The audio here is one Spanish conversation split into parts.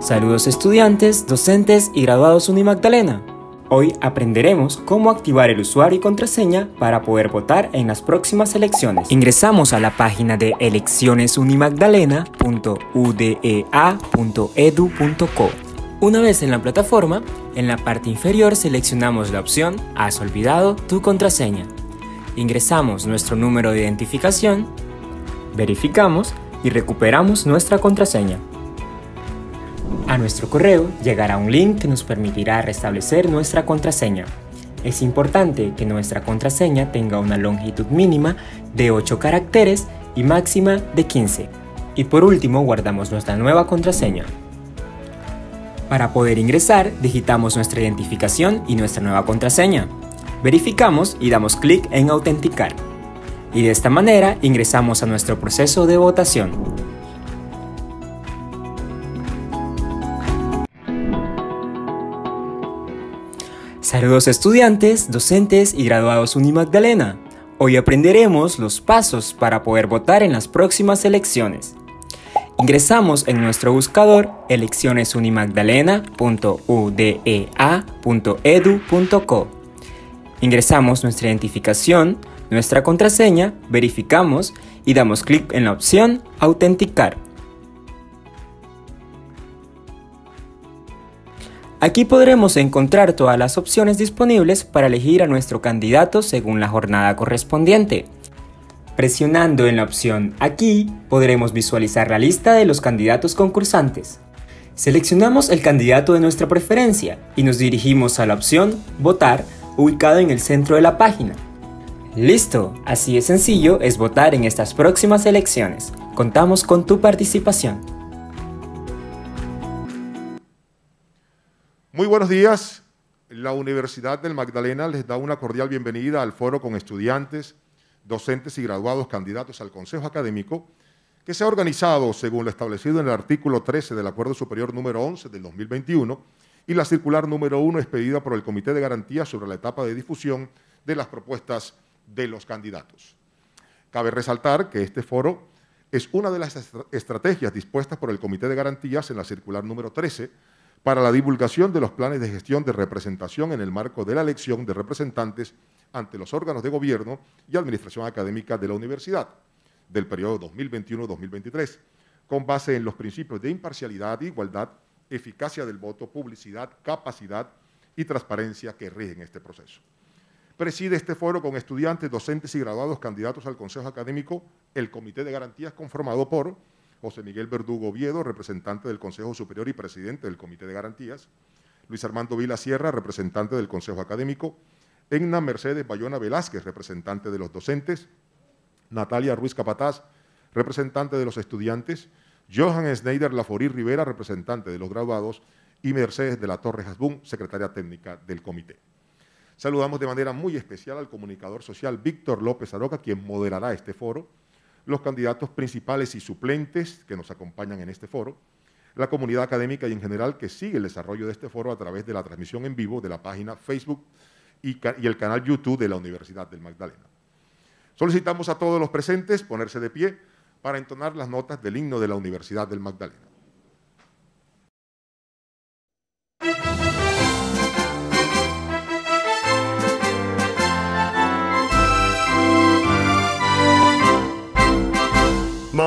Saludos estudiantes, docentes y graduados Unimagdalena. Hoy aprenderemos cómo activar el usuario y contraseña para poder votar en las próximas elecciones. Ingresamos a la página de eleccionesunimagdalena.udea.edu.co. E Una vez en la plataforma, en la parte inferior seleccionamos la opción Has olvidado tu contraseña. Ingresamos nuestro número de identificación, verificamos y recuperamos nuestra contraseña. A nuestro correo llegará un link que nos permitirá restablecer nuestra contraseña. Es importante que nuestra contraseña tenga una longitud mínima de 8 caracteres y máxima de 15. Y por último guardamos nuestra nueva contraseña. Para poder ingresar, digitamos nuestra identificación y nuestra nueva contraseña. Verificamos y damos clic en autenticar. Y de esta manera ingresamos a nuestro proceso de votación. Saludos estudiantes, docentes y graduados Unimagdalena. Hoy aprenderemos los pasos para poder votar en las próximas elecciones. Ingresamos en nuestro buscador eleccionesunimagdalena.udea.edu.co. E Ingresamos nuestra identificación, nuestra contraseña, verificamos y damos clic en la opción Autenticar. Aquí podremos encontrar todas las opciones disponibles para elegir a nuestro candidato según la jornada correspondiente. Presionando en la opción Aquí podremos visualizar la lista de los candidatos concursantes. Seleccionamos el candidato de nuestra preferencia y nos dirigimos a la opción Votar ubicado en el centro de la página. Listo, así de sencillo es votar en estas próximas elecciones. Contamos con tu participación. Muy buenos días. La Universidad del Magdalena les da una cordial bienvenida al foro con estudiantes, docentes y graduados candidatos al Consejo Académico que se ha organizado según lo establecido en el artículo 13 del Acuerdo Superior número 11 del 2021 y la circular número 1 expedida por el Comité de Garantías sobre la etapa de difusión de las propuestas de los candidatos. Cabe resaltar que este foro es una de las estrategias dispuestas por el Comité de Garantías en la circular número 13 para la divulgación de los planes de gestión de representación en el marco de la elección de representantes ante los órganos de gobierno y administración académica de la universidad del periodo 2021-2023, con base en los principios de imparcialidad, igualdad, eficacia del voto, publicidad, capacidad y transparencia que rigen este proceso. Preside este foro con estudiantes, docentes y graduados candidatos al Consejo Académico el Comité de Garantías conformado por José Miguel Verdugo Oviedo, representante del Consejo Superior y presidente del Comité de Garantías, Luis Armando Vila Sierra, representante del Consejo Académico, Egna Mercedes Bayona Velázquez, representante de los docentes, Natalia Ruiz Capataz, representante de los estudiantes, Johan Schneider Laforí Rivera, representante de los graduados, y Mercedes de la Torre Hasbún, secretaria técnica del comité. Saludamos de manera muy especial al comunicador social Víctor López Aroca, quien moderará este foro, los candidatos principales y suplentes que nos acompañan en este foro, la comunidad académica y en general que sigue el desarrollo de este foro a través de la transmisión en vivo de la página Facebook y, el canal YouTube de la Universidad del Magdalena. Solicitamos a todos los presentes ponerse de pie para entonar las notas del himno de la Universidad del Magdalena.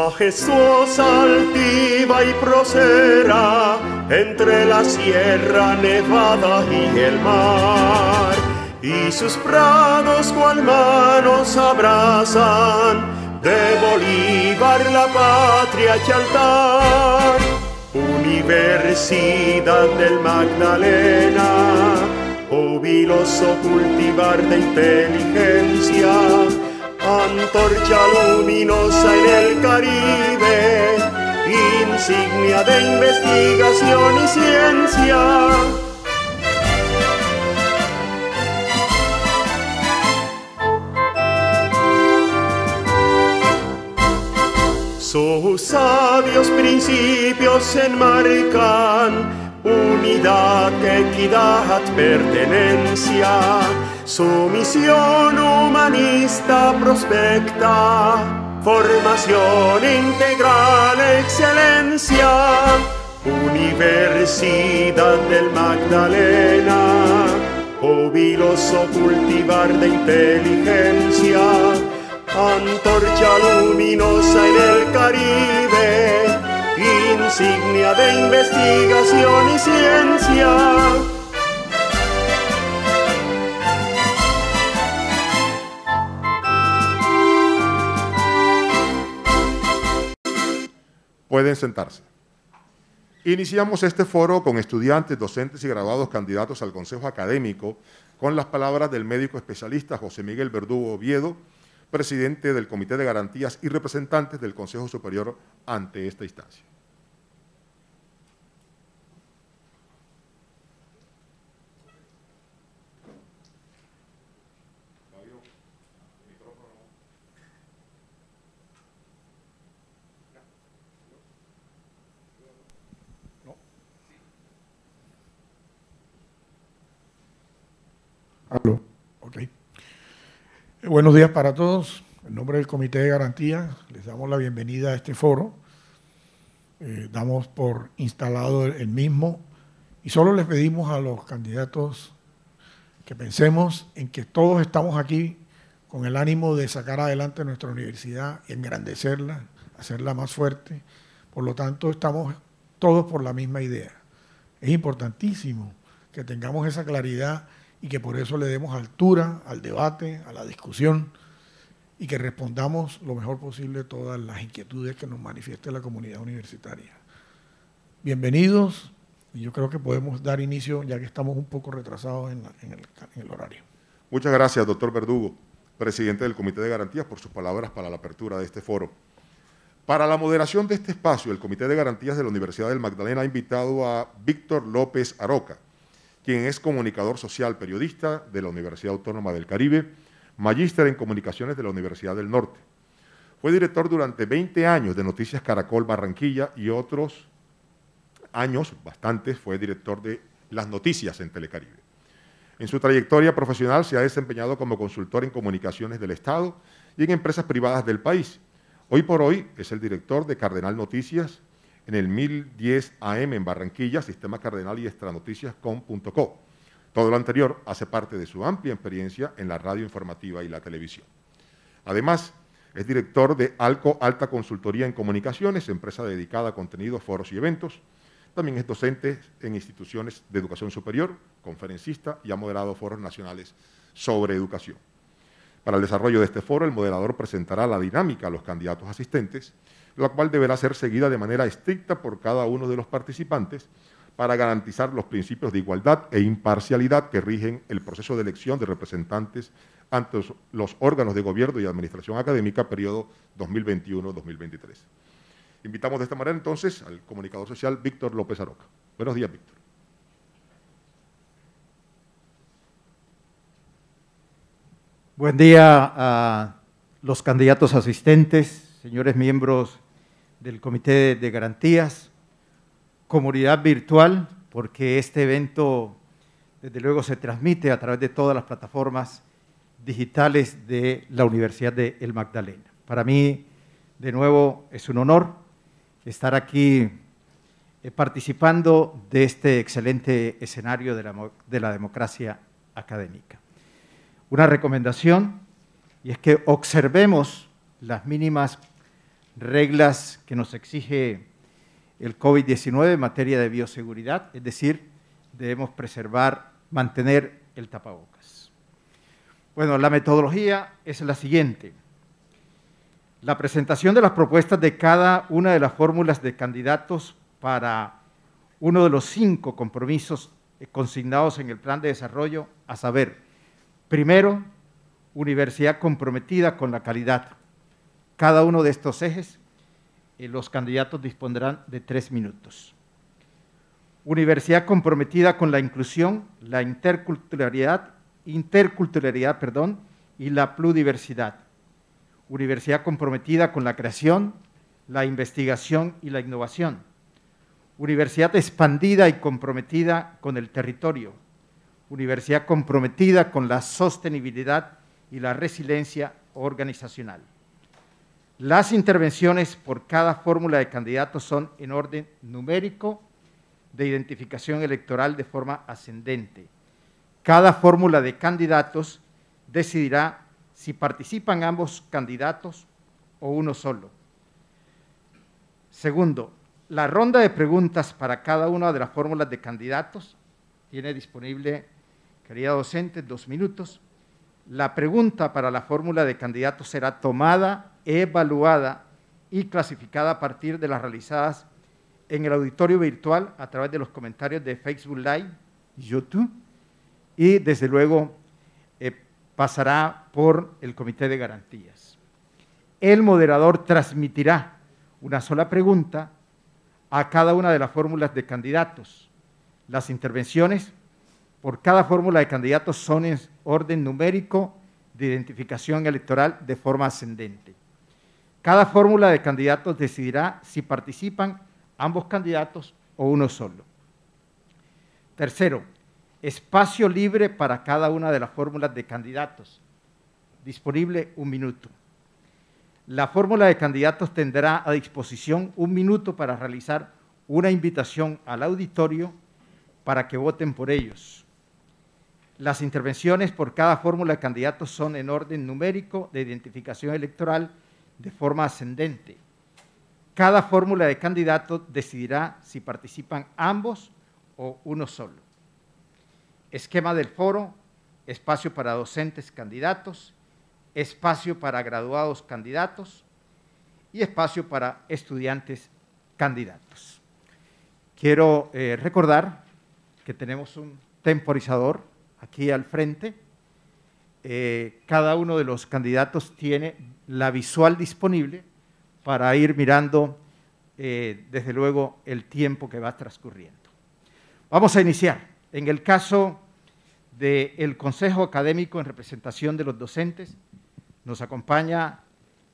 Jesús altiva y prosera entre la sierra nevada y el mar. Y sus prados cual manos abrazan de Bolívar la patria y altar. Universidad del Magdalena, oviloso cultivar de inteligencia antorcha luminosa en el Caribe, insignia de investigación y ciencia. Sus sabios principios enmarcan unidad, equidad, pertenencia su misión humanista prospecta formación integral, excelencia, Universidad del Magdalena, jubiloso cultivar de inteligencia, antorcha luminosa en el Caribe, insignia de investigación y ciencia Pueden sentarse. Iniciamos este foro con estudiantes, docentes y graduados candidatos al Consejo Académico con las palabras del médico especialista José Miguel Verdugo Oviedo, presidente del Comité de Garantías y representantes del Consejo Superior ante esta instancia. ok. buenos días para todos. En nombre del Comité de Garantía, les damos la bienvenida a este foro. Eh, damos por instalado el, el mismo y solo les pedimos a los candidatos que pensemos en que todos estamos aquí con el ánimo de sacar adelante nuestra universidad y engrandecerla, hacerla más fuerte. Por lo tanto, estamos todos por la misma idea. Es importantísimo que tengamos esa claridad y que por eso le demos altura al debate, a la discusión y que respondamos lo mejor posible todas las inquietudes que nos manifieste la comunidad universitaria. Bienvenidos y yo creo que podemos dar inicio ya que estamos un poco retrasados en, el, el horario. Muchas gracias, doctor Verdugo, presidente del Comité de Garantías, por sus palabras para la apertura de este foro. Para la moderación de este espacio, el Comité de Garantías de la Universidad del Magdalena ha invitado a Víctor López Aroca, quien es comunicador social, periodista de la Universidad Autónoma del Caribe, magíster en comunicaciones de la Universidad del Norte. Fue director durante 20 años de Noticias Caracol Barranquilla y otros años, bastantes, fue director de Las Noticias en Telecaribe. En su trayectoria profesional se ha desempeñado como consultor en comunicaciones del Estado y en empresas privadas del país. Hoy por hoy es el director de Cardenal Noticias, en el 1010 AM en Barranquilla, Sistema Cardenal y Extranoticias.com.co... Todo lo anterior hace parte de su amplia experiencia en la radio informativa y la televisión. Además, es director de Alco Alta Consultoría en Comunicaciones, empresa dedicada a contenidos, foros y eventos. También es docente en instituciones de educación superior, conferencista y ha moderado foros nacionales sobre educación. Para el desarrollo de este foro, el moderador presentará la dinámica a los candidatos asistentes la cual deberá ser seguida de manera estricta por cada uno de los participantes para garantizar los principios de igualdad e imparcialidad que rigen el proceso de elección de representantes ante los órganos de gobierno y administración académica periodo 2021-2023. Invitamos de esta manera entonces al comunicador social Víctor López Aroca. Buenos días, Víctor. Buen día a los candidatos asistentes, señores miembros del Comité de Garantías, comunidad virtual, porque este evento desde luego se transmite a través de todas las plataformas digitales de la Universidad de El Magdalena. Para mí, de nuevo, es un honor estar aquí eh, participando de este excelente escenario de la, de la democracia académica. Una recomendación, y es que observemos las mínimas reglas que nos exige el COVID-19 en materia de bioseguridad, es decir, debemos preservar, mantener el tapabocas. Bueno, la metodología es la siguiente. La presentación de las propuestas de cada una de las fórmulas de candidatos para uno de los cinco compromisos consignados en el plan de desarrollo, a saber, primero, universidad comprometida con la calidad, cada uno de estos ejes, eh, los candidatos dispondrán de tres minutos. Universidad comprometida con la inclusión, la interculturalidad, interculturalidad perdón, y la pluriversidad. Universidad comprometida con la creación, la investigación y la innovación. Universidad expandida y comprometida con el territorio. Universidad comprometida con la sostenibilidad y la resiliencia organizacional. Las intervenciones por cada fórmula de candidatos son en orden numérico de identificación electoral de forma ascendente. Cada fórmula de candidatos decidirá si participan ambos candidatos o uno solo. Segundo, la ronda de preguntas para cada una de las fórmulas de candidatos tiene disponible, querida docente, dos minutos. La pregunta para la fórmula de candidatos será tomada evaluada y clasificada a partir de las realizadas en el auditorio virtual a través de los comentarios de Facebook Live, y YouTube y desde luego eh, pasará por el Comité de Garantías. El moderador transmitirá una sola pregunta a cada una de las fórmulas de candidatos. Las intervenciones por cada fórmula de candidatos son en orden numérico de identificación electoral de forma ascendente. Cada fórmula de candidatos decidirá si participan ambos candidatos o uno solo. Tercero, espacio libre para cada una de las fórmulas de candidatos. Disponible un minuto. La fórmula de candidatos tendrá a disposición un minuto para realizar una invitación al auditorio para que voten por ellos. Las intervenciones por cada fórmula de candidatos son en orden numérico de identificación electoral de forma ascendente. Cada fórmula de candidato decidirá si participan ambos o uno solo. Esquema del foro, espacio para docentes candidatos, espacio para graduados candidatos y espacio para estudiantes candidatos. Quiero eh, recordar que tenemos un temporizador aquí al frente. Eh, cada uno de los candidatos tiene la visual disponible para ir mirando, eh, desde luego, el tiempo que va transcurriendo. Vamos a iniciar. En el caso del Consejo Académico en representación de los docentes, nos acompaña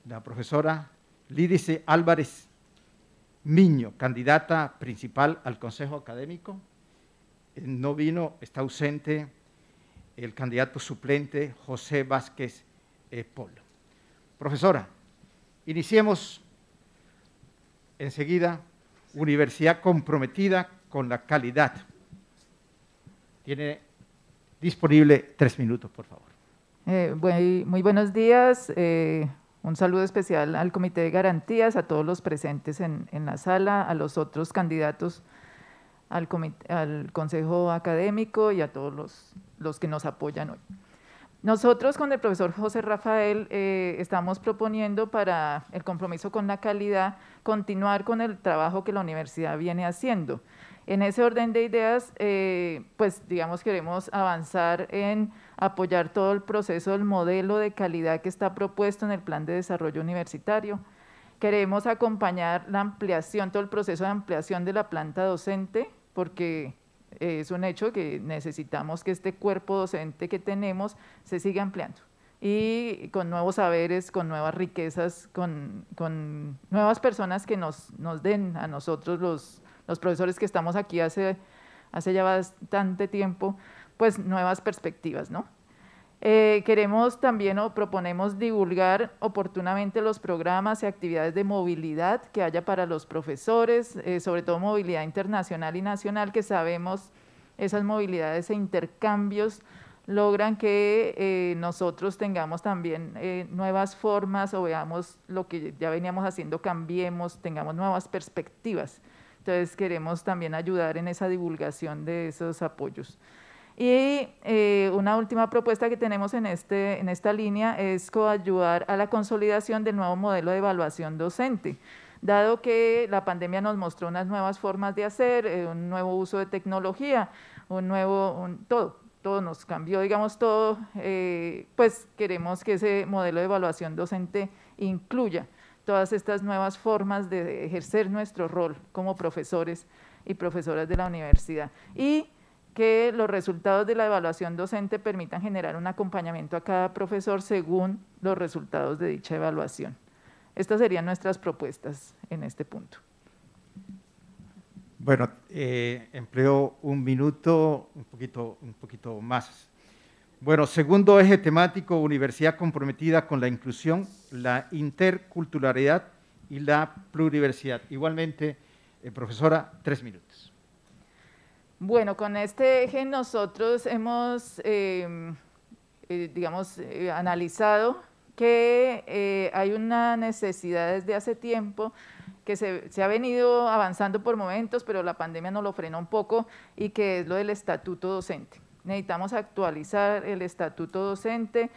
la profesora Lídice Álvarez Miño, candidata principal al Consejo Académico. Eh, no vino, está ausente el candidato suplente José Vázquez eh, Polo. Profesora, iniciemos enseguida Universidad comprometida con la calidad. Tiene disponible tres minutos, por favor. Eh, muy, buenos días. Eh, un saludo especial al Comité de Garantías, a todos los presentes en, la sala, a los otros candidatos al, al Consejo Académico y a todos los los que nos apoyan hoy. Nosotros con el profesor José Rafael eh, estamos proponiendo para el compromiso con la calidad continuar con el trabajo que la universidad viene haciendo. En ese orden de ideas, eh, pues digamos queremos avanzar en apoyar todo el proceso, del modelo de calidad que está propuesto en el Plan de Desarrollo Universitario. Queremos acompañar la ampliación, todo el proceso de ampliación de la planta docente, porque es un hecho que necesitamos que este cuerpo docente que tenemos se siga ampliando y con nuevos saberes, con nuevas riquezas, con, nuevas personas que nos, den a nosotros los, profesores que estamos aquí hace, hace ya bastante tiempo, pues nuevas perspectivas, ¿no? Eh, queremos también o proponemos divulgar oportunamente los programas y actividades de movilidad que haya para los profesores, eh, sobre todo movilidad internacional y nacional, que sabemos esas movilidades e intercambios logran que eh, nosotros tengamos también nuevas formas o veamos lo que ya veníamos haciendo, cambiemos, tengamos nuevas perspectivas. Entonces queremos también ayudar en esa divulgación de esos apoyos. Y eh, una última propuesta que tenemos en, este, en esta línea es ayudar a la consolidación del nuevo modelo de evaluación docente dado que la pandemia nos mostró unas nuevas formas de hacer, eh, un nuevo uso de tecnología, un nuevo, todo, todo nos cambió, digamos, todo, eh, pues queremos que ese modelo de evaluación docente incluya todas estas nuevas formas de ejercer nuestro rol como profesores y profesoras de la universidad. Y que los resultados de la evaluación docente permitan generar un acompañamiento a cada profesor según los resultados de dicha evaluación. Estas serían nuestras propuestas en este punto. Bueno, eh, empleo un minuto, un poquito, un poquito más. Bueno, segundo eje temático, universidad comprometida con la inclusión, la interculturalidad y la pluriversidad. Igualmente, eh, profesora, tres minutos. Bueno, con este eje nosotros hemos, em, eh, digamos, eh, analizado que eh, hay una necesidad desde hace tiempo que se, ha venido avanzando por momentos, pero la pandemia nos lo frena un poco y que es lo del estatuto docente. Necesitamos actualizar el estatuto docente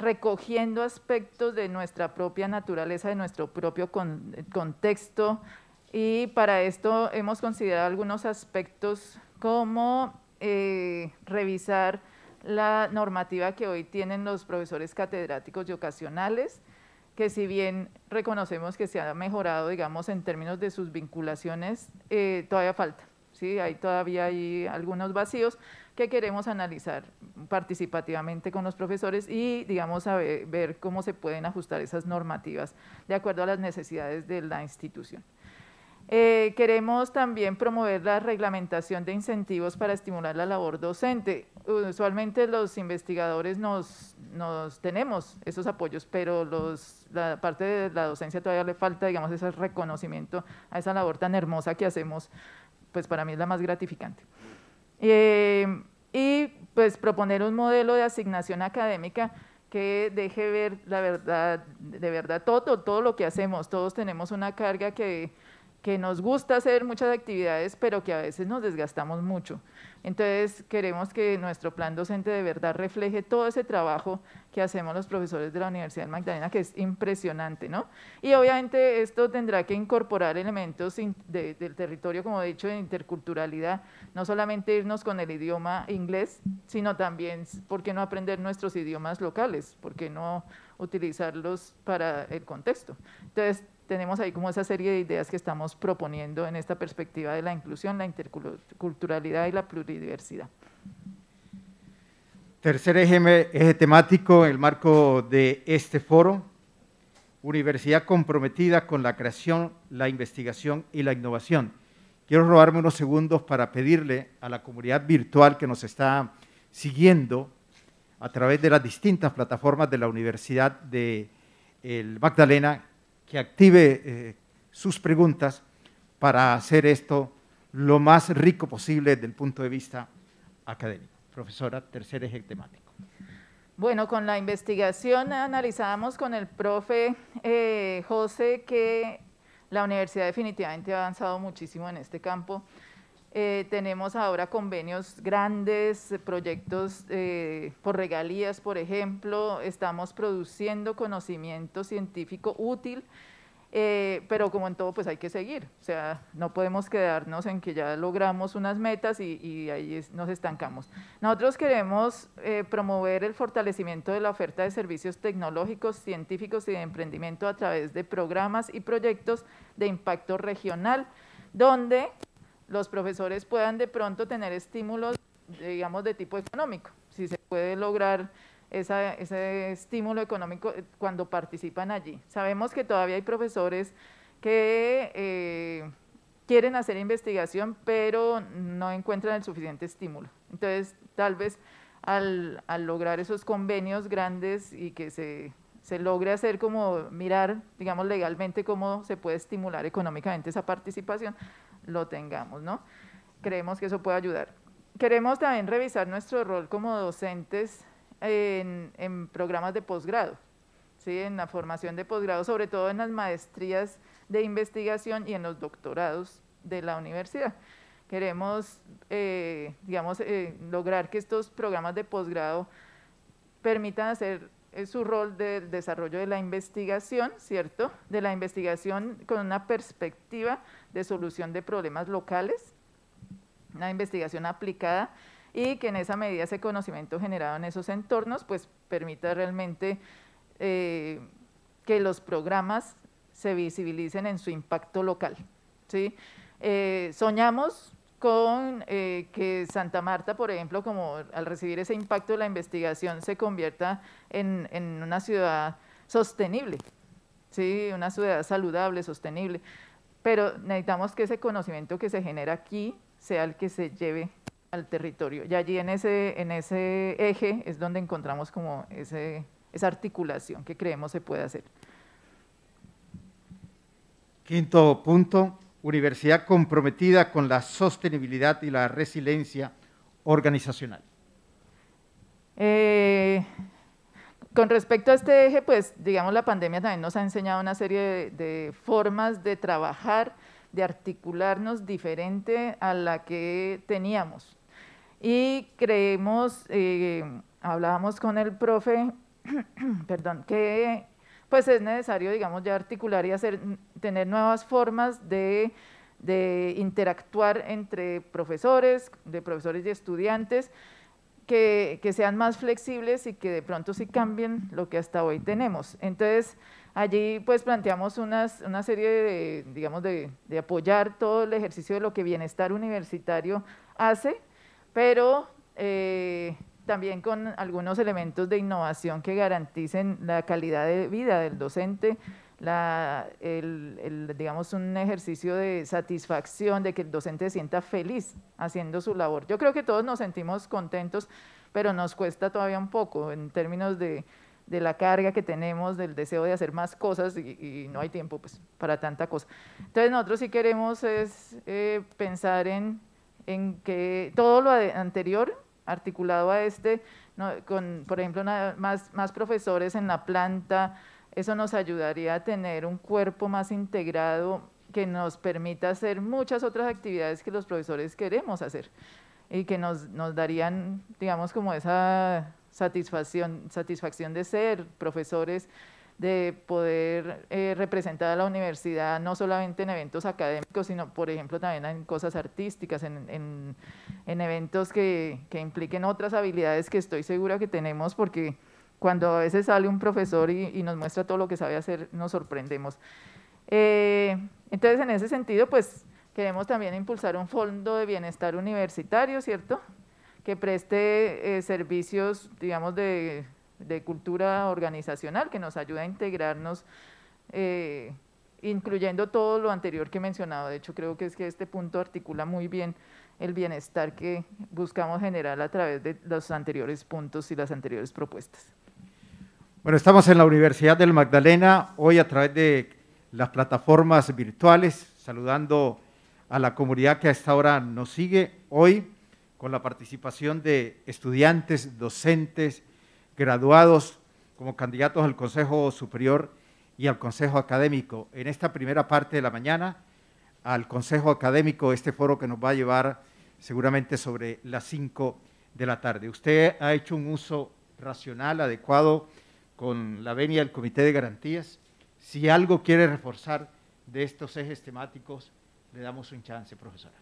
recogiendo aspectos de nuestra propia naturaleza, de nuestro propio contexto y para esto hemos considerado algunos aspectos como eh, revisar la normativa que hoy tienen los profesores catedráticos y ocasionales, que si bien reconocemos que se ha mejorado, digamos, en términos de sus vinculaciones, eh, todavía falta. ¿sí? Hay todavía hay algunos vacíos que queremos analizar participativamente con los profesores y, digamos, ver cómo se pueden ajustar esas normativas de acuerdo a las necesidades de la institución. Eh, queremos también promover la reglamentación de incentivos para estimular la labor docente. Usualmente los investigadores nos, nos tenemos esos apoyos, pero los, la parte de la docencia todavía le falta, digamos, ese reconocimiento a esa labor tan hermosa que hacemos, pues para mí es la más gratificante. Eh, y pues proponer un modelo de asignación académica que deje ver la verdad, de verdad todo, todo lo que hacemos. Todos tenemos una carga que que nos gusta hacer muchas actividades, pero que a veces nos desgastamos mucho. Entonces, queremos que nuestro plan docente de verdad refleje todo ese trabajo que hacemos los profesores de la Universidad de Magdalena, que es impresionante, ¿no? Y obviamente esto tendrá que incorporar elementos del territorio, como he dicho, de interculturalidad, no solamente irnos con el idioma inglés, sino también, ¿por qué no aprender nuestros idiomas locales? ¿Por qué no utilizarlos para el contexto? Entonces, tenemos ahí como esa serie de ideas que estamos proponiendo en esta perspectiva de la inclusión, la interculturalidad y la pluridiversidad. Tercer eje, temático temático, el marco de este foro, universidad comprometida con la creación, la investigación y la innovación. Quiero robarme unos segundos para pedirle a la comunidad virtual que nos está siguiendo a través de las distintas plataformas de la Universidad de el Magdalena que active eh, sus preguntas para hacer esto lo más rico posible desde el punto de vista académico. Profesora, tercer eje temático. Bueno, con la investigación analizábamos con el profe eh, José que la universidad definitivamente ha avanzado muchísimo en este campo. Eh, tenemos ahora convenios grandes, proyectos eh, por regalías, por ejemplo. Estamos produciendo conocimiento científico útil, eh, pero como en todo, pues hay que seguir. O sea, no podemos quedarnos en que ya logramos unas metas y, ahí nos estancamos. Nosotros queremos promover el fortalecimiento de la oferta de servicios tecnológicos, científicos y de emprendimiento a través de programas y proyectos de impacto regional donde los profesores puedan de pronto tener estímulos, digamos, de tipo económico, si se puede lograr ese estímulo económico eh, cuando participan allí. Sabemos que todavía hay profesores que eh, quieren hacer investigación, pero no encuentran el suficiente estímulo. Entonces, tal vez al, lograr esos convenios grandes y que se, se, logre hacer como mirar, digamos, legalmente cómo se puede estimular económicamente esa participación, lo tengamos, ¿no? Creemos que eso puede ayudar. Queremos también revisar nuestro rol como docentes en, programas de posgrado, ¿sí? en la formación de posgrado, sobre todo en las maestrías de investigación y en los doctorados de la universidad. Queremos, eh, digamos, eh, lograr que estos programas de posgrado permitan hacer eh, su rol de desarrollo de la investigación, ¿cierto? De la investigación con una perspectiva de solución de problemas locales, una investigación aplicada y que en esa medida ese conocimiento generado en esos entornos pues permita realmente eh, que los programas se visibilicen en su impacto local. ¿sí? Eh, soñamos con eh, que Santa Marta, por ejemplo, como al recibir ese impacto de la investigación, se convierta en, en una ciudad sostenible, ¿sí? una ciudad saludable, sostenible pero necesitamos que ese conocimiento que se genera aquí sea el que se lleve al territorio. Y allí en ese, en ese eje es donde encontramos como esa articulación que creemos se puede hacer. Quinto punto, universidad comprometida con la sostenibilidad y la resiliencia organizacional. Eh, con respecto a este eje, pues digamos la pandemia también nos ha enseñado una serie de, formas de trabajar, de articularnos diferente a la que teníamos. Y creemos, eh, hablábamos con el profe, perdón, que pues es necesario, digamos, ya articular y hacer, tener nuevas formas de interactuar entre profesores, de profesores y estudiantes, que, sean más flexibles y que de pronto sí cambien lo que hasta hoy tenemos. Entonces, allí pues planteamos una serie de, digamos, de, apoyar todo el ejercicio de lo que Bienestar Universitario hace, pero eh, también con algunos elementos de innovación que garanticen la calidad de vida del docente, la, el, el, digamos, un ejercicio de satisfacción, de que el docente se sienta feliz haciendo su labor. Yo creo que todos nos sentimos contentos, pero nos cuesta todavía un poco en términos de, de la carga que tenemos, del deseo de hacer más cosas y, no hay tiempo pues, para tanta cosa. Entonces nosotros sí queremos es eh, pensar en, en, que todo lo anterior articulado a este, no, con por ejemplo más, más profesores en la planta, eso nos ayudaría a tener un cuerpo más integrado que nos permita hacer muchas otras actividades que los profesores queremos hacer y que nos, darían, digamos, como esa satisfacción, satisfacción de ser profesores, de poder eh, representar a la universidad no solamente en eventos académicos, sino por ejemplo también en cosas artísticas, en, eventos que, que, impliquen otras habilidades que estoy segura que tenemos porque cuando a veces sale un profesor y, nos muestra todo lo que sabe hacer, nos sorprendemos. Eh, entonces, en ese sentido, pues queremos también impulsar un fondo de bienestar universitario, ¿cierto? Que preste eh, servicios, digamos, de, cultura organizacional, que nos ayude a integrarnos, eh, incluyendo todo lo anterior que he mencionado. De hecho, creo que es que este punto articula muy bien el bienestar que buscamos generar a través de los anteriores puntos y las anteriores propuestas. Bueno, estamos en la Universidad del Magdalena, hoy a través de las plataformas virtuales, saludando a la comunidad que a esta hora nos sigue hoy, con la participación de estudiantes, docentes, graduados como candidatos al Consejo Superior y al Consejo Académico. En esta primera parte de la mañana, al Consejo Académico, este foro que nos va a llevar seguramente sobre las 5 de la tarde. Usted ha hecho un uso racional, adecuado, con la venia del Comité de Garantías. Si algo quiere reforzar de estos ejes temáticos, le damos un chance, profesora.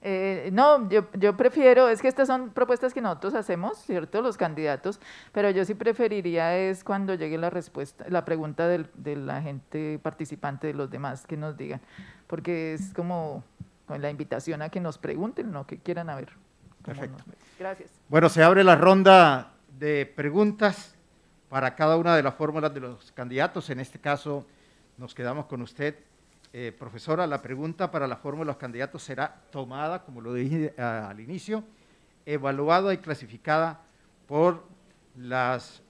Eh, no, yo, prefiero, es que estas son propuestas que nosotros hacemos, ¿cierto? Los candidatos, pero yo sí preferiría es cuando llegue la respuesta, la pregunta de la gente participante, de los demás que nos digan, porque es como con la invitación a que nos pregunten lo que quieran a Perfecto. Gracias. Bueno, se abre la ronda de preguntas para cada una de las fórmulas de los candidatos. En este caso, nos quedamos con usted. Eh, profesora, la pregunta para la fórmula de los candidatos será tomada, como lo dije eh, al inicio, evaluada y clasificada por las,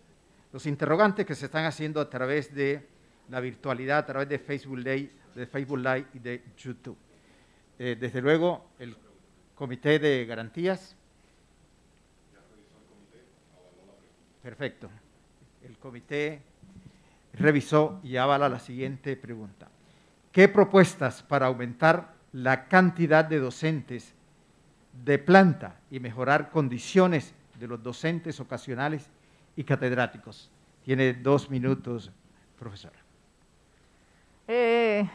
los interrogantes que se están haciendo a través de la virtualidad, a través de Facebook Live, de Facebook Live y de YouTube. Eh, desde luego, el Comité de Garantías. Perfecto el comité revisó y avala la siguiente pregunta. ¿Qué propuestas para aumentar la cantidad de docentes de planta y mejorar condiciones de los docentes ocasionales y catedráticos? Tiene dos minutos, profesora. Eh,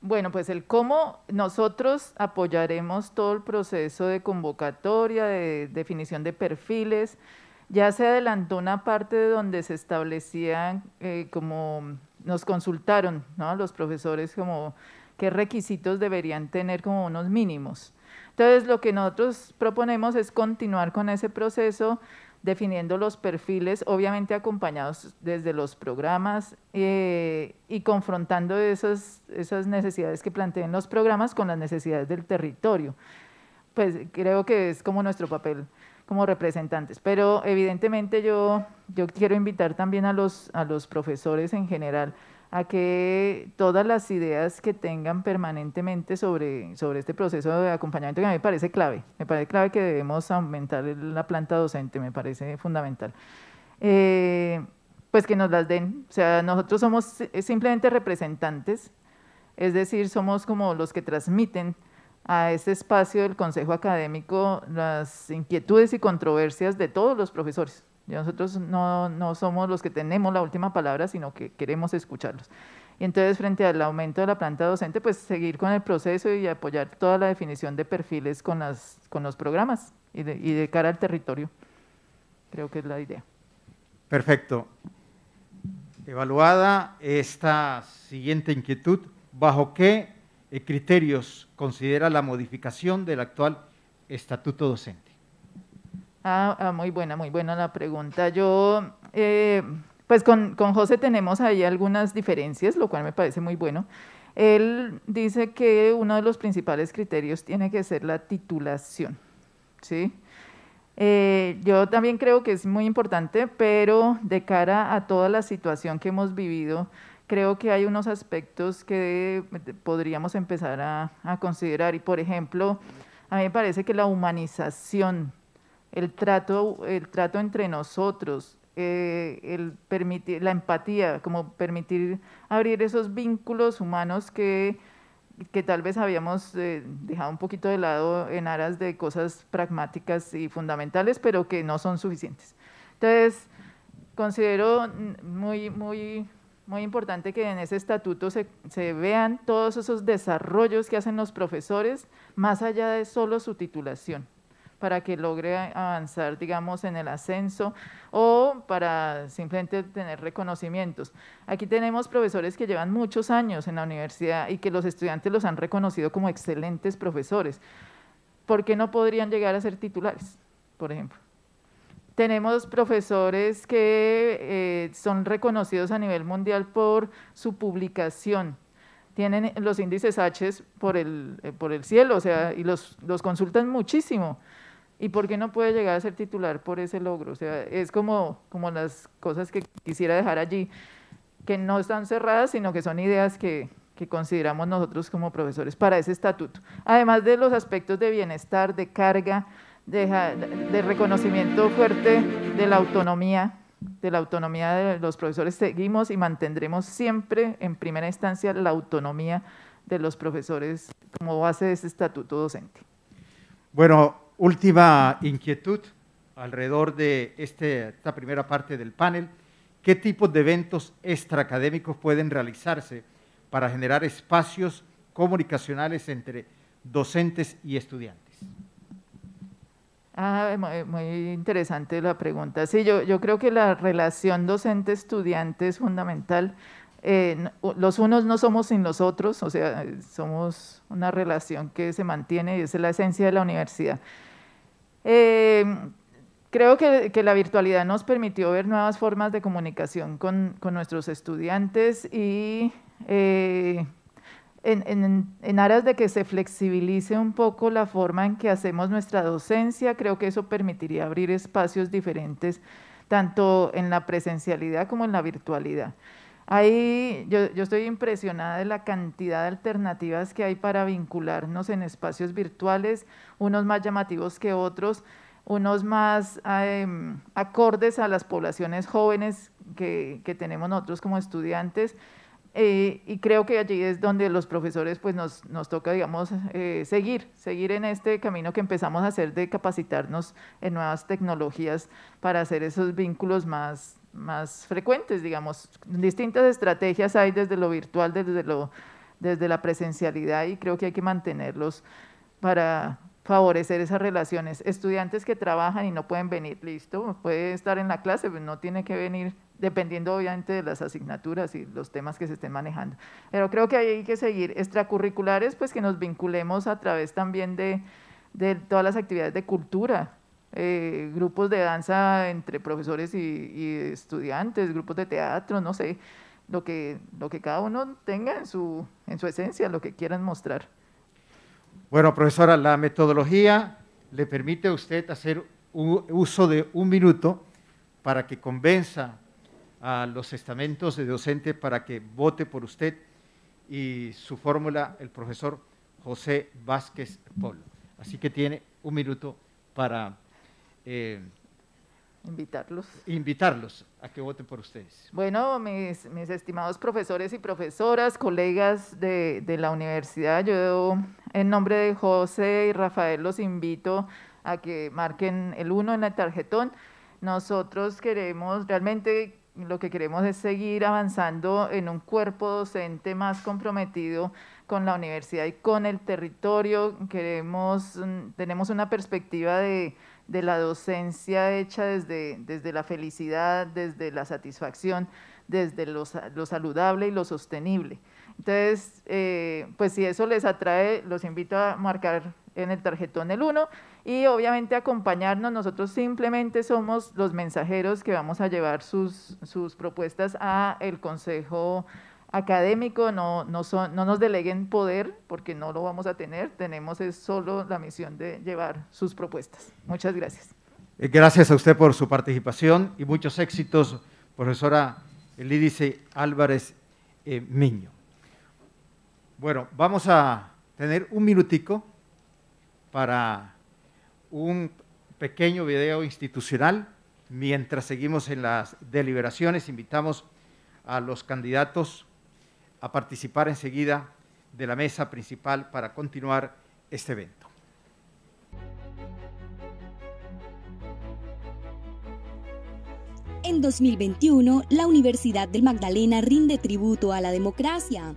bueno, pues el cómo nosotros apoyaremos todo el proceso de convocatoria, de definición de perfiles, ya se adelantó una parte de donde se establecían eh, como nos consultaron ¿no? los profesores como qué requisitos deberían tener como unos mínimos. Entonces, lo que nosotros proponemos es continuar con ese proceso, definiendo los perfiles, obviamente acompañados desde los programas eh, y confrontando esas, esas necesidades que planteen los programas con las necesidades del territorio. Pues creo que es como nuestro papel como representantes. Pero evidentemente yo, yo quiero invitar también a los, a los profesores en general a que todas las ideas que tengan permanentemente sobre, sobre este proceso de acompañamiento, que a mí me parece clave, me parece clave que debemos aumentar la planta docente, me parece fundamental, eh, pues que nos las den. O sea, nosotros somos simplemente representantes, es decir, somos como los que transmiten a ese espacio del Consejo Académico las inquietudes y controversias de todos los profesores. Nosotros no, somos los que tenemos la última palabra, sino que queremos escucharlos. Y entonces, frente al aumento de la planta docente, pues seguir con el proceso y apoyar toda la definición de perfiles con, las, con los programas y de, y de cara al territorio. Creo que es la idea. Perfecto. Evaluada esta siguiente inquietud, ¿bajo qué eh, criterios considera la modificación del actual estatuto docente? Ah, ah muy buena, muy buena la pregunta. Yo, eh, pues con, José tenemos ahí algunas diferencias, lo cual me parece muy bueno. Él dice que uno de los principales criterios tiene que ser la titulación, ¿sí? Eh, yo también creo que es muy importante, pero de cara a toda la situación que hemos vivido, creo que hay unos aspectos que podríamos empezar a, considerar. Y por ejemplo, a mí me parece que la humanización, el trato, el trato entre nosotros, eh, el permitir, la empatía, como permitir abrir esos vínculos humanos que, que tal vez habíamos eh, dejado un poquito de lado en aras de cosas pragmáticas y fundamentales, pero que no son suficientes. Entonces, considero muy, muy muy importante que en ese estatuto se, vean todos esos desarrollos que hacen los profesores, más allá de solo su titulación, para que logre avanzar, digamos, en el ascenso o para simplemente tener reconocimientos. Aquí tenemos profesores que llevan muchos años en la universidad y que los estudiantes los han reconocido como excelentes profesores. ¿Por qué no podrían llegar a ser titulares, por ejemplo? Tenemos profesores que eh, son reconocidos a nivel mundial por su publicación. Tienen los índices H por el, eh, por el cielo, o sea, y los, los consultan muchísimo. ¿Y por qué no puede llegar a ser titular por ese logro? O sea, es como, como las cosas que quisiera dejar allí, que no están cerradas, sino que son ideas que, que consideramos nosotros como profesores para ese estatuto. Además de los aspectos de bienestar, de carga, de, reconocimiento fuerte de la autonomía de la autonomía de los profesores, seguimos y mantendremos siempre en primera instancia la autonomía de los profesores como base de ese estatuto docente. Bueno, última inquietud alrededor de este, esta primera parte del panel. ¿Qué tipos de eventos extraacadémicos pueden realizarse para generar espacios comunicacionales entre docentes y estudiantes? Ah, muy, interesante la pregunta. Sí, yo, creo que la relación docente-estudiante es fundamental. Eh, los unos no somos sin los otros, o sea, somos una relación que se mantiene y esa es la esencia de la universidad. Em, creo que, la virtualidad nos permitió ver nuevas formas de comunicación con, nuestros estudiantes y eh, en, aras de que se flexibilice un poco la forma en que hacemos nuestra docencia, creo que eso permitiría abrir espacios diferentes, tanto en la presencialidad como en la virtualidad. Ahí yo, estoy impresionada de la cantidad de alternativas que hay para vincularnos en espacios virtuales, unos más llamativos que otros, unos más em, acordes a las poblaciones jóvenes que tenemos nosotros como estudiantes eh, y creo que allí es donde los profesores pues nos, nos toca, digamos, eh, seguir, seguir en este camino que empezamos a hacer de capacitarnos en nuevas tecnologías para hacer esos vínculos más, más frecuentes, digamos. Distintas estrategias hay desde lo virtual, desde, lo, desde la presencialidad y creo que hay que mantenerlos para favorecer esas relaciones. Estudiantes que trabajan y no pueden venir, listo, puede estar en la clase, pero no tiene que venir dependiendo obviamente de las asignaturas y los temas que se estén manejando. Pero creo que hay que seguir extracurriculares, pues que nos vinculemos a través también de, todas las actividades de cultura, eh, grupos de danza entre profesores y, estudiantes, grupos de teatro, no sé, lo que, lo que cada uno tenga en su, en su esencia, lo que quieran mostrar. Bueno, profesora, la metodología le permite a usted hacer uso de un minuto para que convenza a los estamentos de docente para que vote por usted y su fórmula, el profesor José Vázquez Polo. Así que tiene un minuto para eh, invitarlos. invitarlos a que voten por ustedes. Bueno, mis, estimados profesores y profesoras, colegas de, de la universidad, yo en nombre de José y Rafael los invito a que marquen el 1 en el tarjetón. Nosotros queremos, realmente lo que queremos es seguir avanzando en un cuerpo docente más comprometido con la universidad y con el territorio. Queremos, mm, tenemos una perspectiva de, la docencia hecha desde, desde la felicidad, desde la satisfacción, desde lo, saludable y lo sostenible. Entonces, eh, pues si eso les atrae, los invito a marcar en el tarjetón el 1 y obviamente acompañarnos. Nosotros simplemente somos los mensajeros que vamos a llevar sus, sus propuestas a el Consejo académico, no, no, no nos deleguen poder porque no lo vamos a tener, tenemos es solo la misión de llevar sus propuestas. Muchas gracias. Eh, gracias a usted por su participación y muchos éxitos, profesora Elidice Álvarez eh, Miño. Bueno, vamos a tener un minutico para un pequeño video institucional. Mientras seguimos en las deliberaciones, invitamos a los candidatos a participar enseguida de la mesa principal para continuar este evento. En 2021, la Universidad del Magdalena rinde tributo a la democracia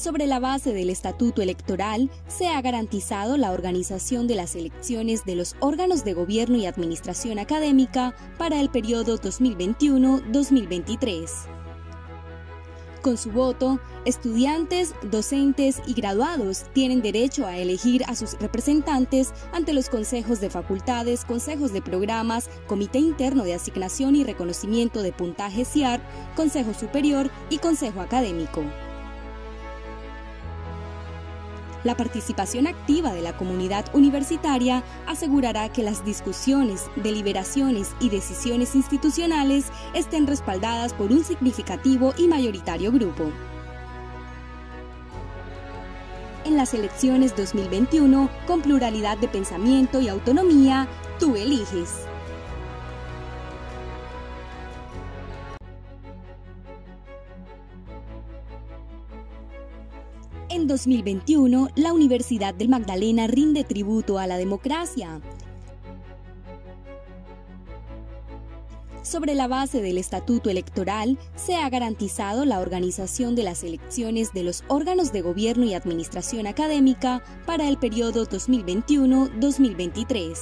sobre la base del Estatuto Electoral, se ha garantizado la organización de las elecciones de los órganos de gobierno y administración académica para el periodo 2021-2023. Con su voto, estudiantes, docentes y graduados tienen derecho a elegir a sus representantes ante los consejos de facultades, consejos de programas, Comité Interno de Asignación y Reconocimiento de Puntaje CIAR, Consejo Superior y Consejo Académico. La participación activa de la comunidad universitaria asegurará que las discusiones, deliberaciones y decisiones institucionales estén respaldadas por un significativo y mayoritario grupo. En las elecciones 2021, con pluralidad de pensamiento y autonomía, tú eliges. En 2021, la Universidad del Magdalena rinde tributo a la democracia. Sobre la base del estatuto electoral, se ha garantizado la organización de las elecciones de los órganos de gobierno y administración académica para el periodo 2021-2023.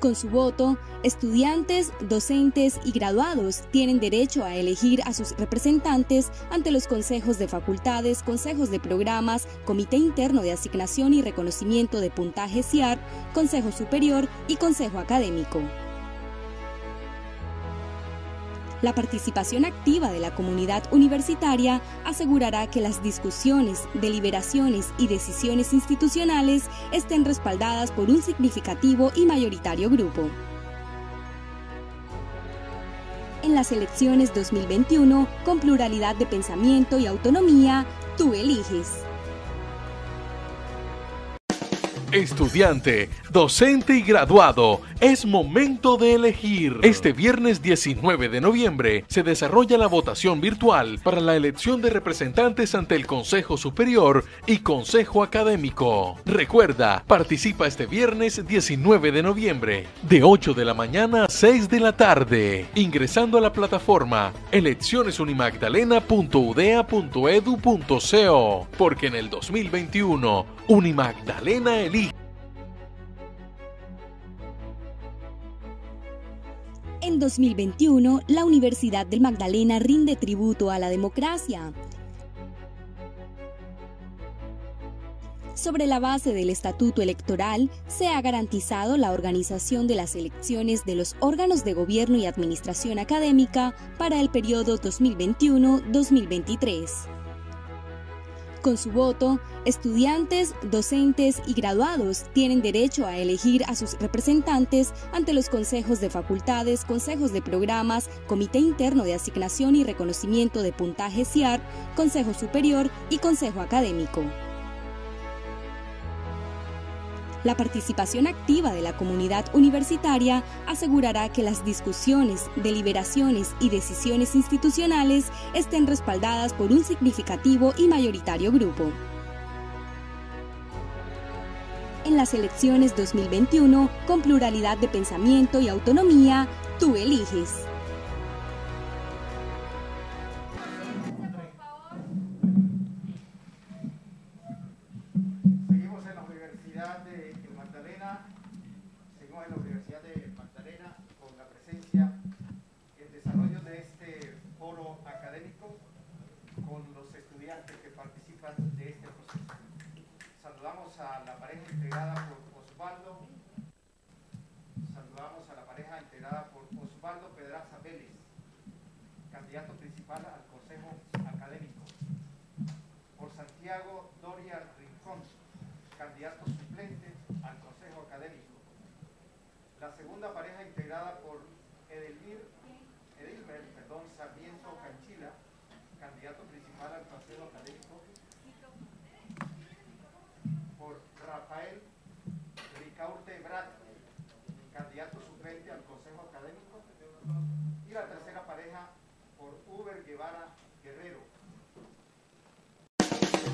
Con su voto, estudiantes, docentes y graduados tienen derecho a elegir a sus representantes ante los consejos de facultades, consejos de programas, Comité Interno de Asignación y Reconocimiento de Puntaje CIAR, Consejo Superior y Consejo Académico. La participación activa de la comunidad universitaria asegurará que las discusiones, deliberaciones y decisiones institucionales estén respaldadas por un significativo y mayoritario grupo. En las elecciones 2021, con pluralidad de pensamiento y autonomía, tú eliges. Estudiante, docente y graduado es momento de elegir. Este viernes 19 de noviembre se desarrolla la votación virtual para la elección de representantes ante el Consejo Superior y Consejo Académico. Recuerda, participa este viernes 19 de noviembre, de 8 de la mañana a 6 de la tarde, ingresando a la plataforma eleccionesunimagdalena.udea.edu.co, porque en el 2021 Unimagdalena elige. En 2021, la Universidad del Magdalena rinde tributo a la democracia. Sobre la base del estatuto electoral, se ha garantizado la organización de las elecciones de los órganos de gobierno y administración académica para el periodo 2021-2023. Con su voto, estudiantes, docentes y graduados tienen derecho a elegir a sus representantes ante los consejos de facultades, consejos de programas, Comité Interno de Asignación y Reconocimiento de Puntaje CIAR, Consejo Superior y Consejo Académico. La participación activa de la comunidad universitaria asegurará que las discusiones, deliberaciones y decisiones institucionales estén respaldadas por un significativo y mayoritario grupo. En las elecciones 2021, con pluralidad de pensamiento y autonomía, tú eliges. creada por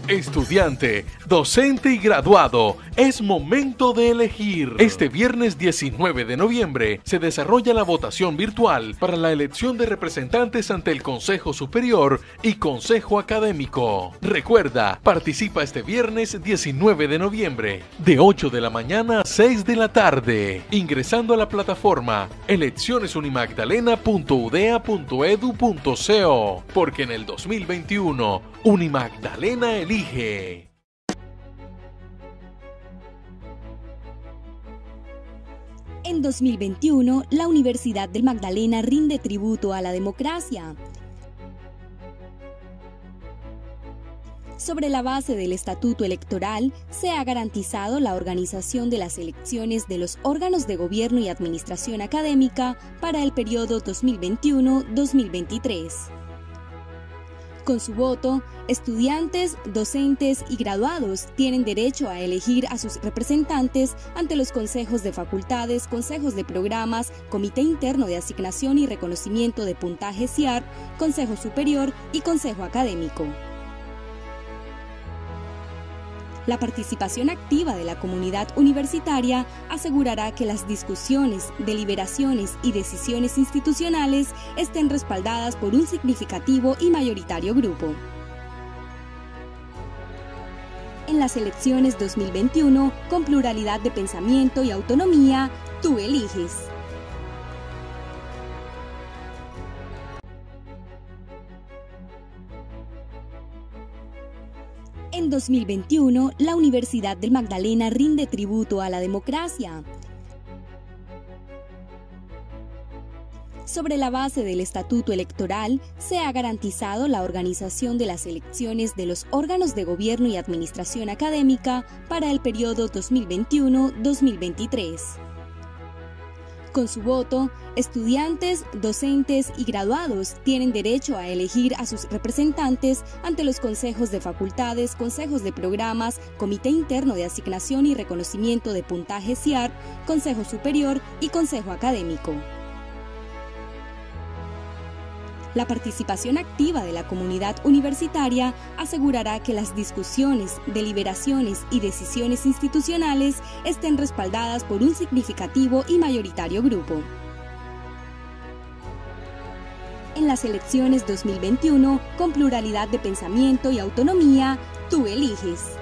Estudiante, docente y graduado, es momento de elegir. Este viernes 19 de noviembre se desarrolla la votación virtual para la elección de representantes ante el Consejo Superior y Consejo Académico. Recuerda, participa este viernes 19 de noviembre, de 8 de la mañana a 6 de la tarde, ingresando a la plataforma eleccionesunimagdalena.udea.edu.co, porque en el 2021 Unimagdalena elige en 2021, la Universidad del Magdalena rinde tributo a la democracia. Sobre la base del estatuto electoral, se ha garantizado la organización de las elecciones de los órganos de gobierno y administración académica para el periodo 2021-2023. Con su voto, estudiantes, docentes y graduados tienen derecho a elegir a sus representantes ante los consejos de facultades, consejos de programas, Comité Interno de Asignación y Reconocimiento de Puntaje CIAR, Consejo Superior y Consejo Académico. La participación activa de la comunidad universitaria asegurará que las discusiones, deliberaciones y decisiones institucionales estén respaldadas por un significativo y mayoritario grupo. En las elecciones 2021, con pluralidad de pensamiento y autonomía, tú eliges. En 2021, la Universidad del Magdalena rinde tributo a la democracia. Sobre la base del estatuto electoral, se ha garantizado la organización de las elecciones de los órganos de gobierno y administración académica para el periodo 2021-2023. Con su voto, estudiantes, docentes y graduados tienen derecho a elegir a sus representantes ante los consejos de facultades, consejos de programas, Comité Interno de Asignación y Reconocimiento de Puntaje CIAR, Consejo Superior y Consejo Académico. La participación activa de la comunidad universitaria asegurará que las discusiones, deliberaciones y decisiones institucionales estén respaldadas por un significativo y mayoritario grupo en las elecciones 2021 con pluralidad de pensamiento y autonomía, tú eliges.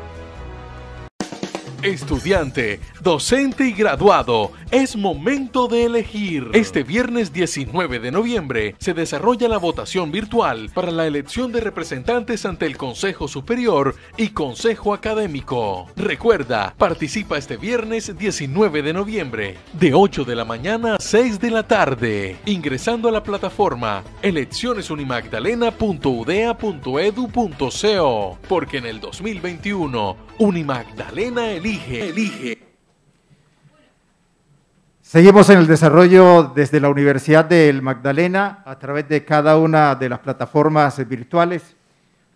Estudiante, docente y graduado, es momento de elegir. Este viernes 19 de noviembre se desarrolla la votación virtual para la elección de representantes ante el Consejo Superior y Consejo Académico. Recuerda, participa este viernes 19 de noviembre, de 8 de la mañana a 6 de la tarde, ingresando a la plataforma eleccionesunimagdalena.udea.edu.co, porque en el 2021 Unimagdalena elige elige, Seguimos en el desarrollo desde la Universidad del Magdalena a través de cada una de las plataformas virtuales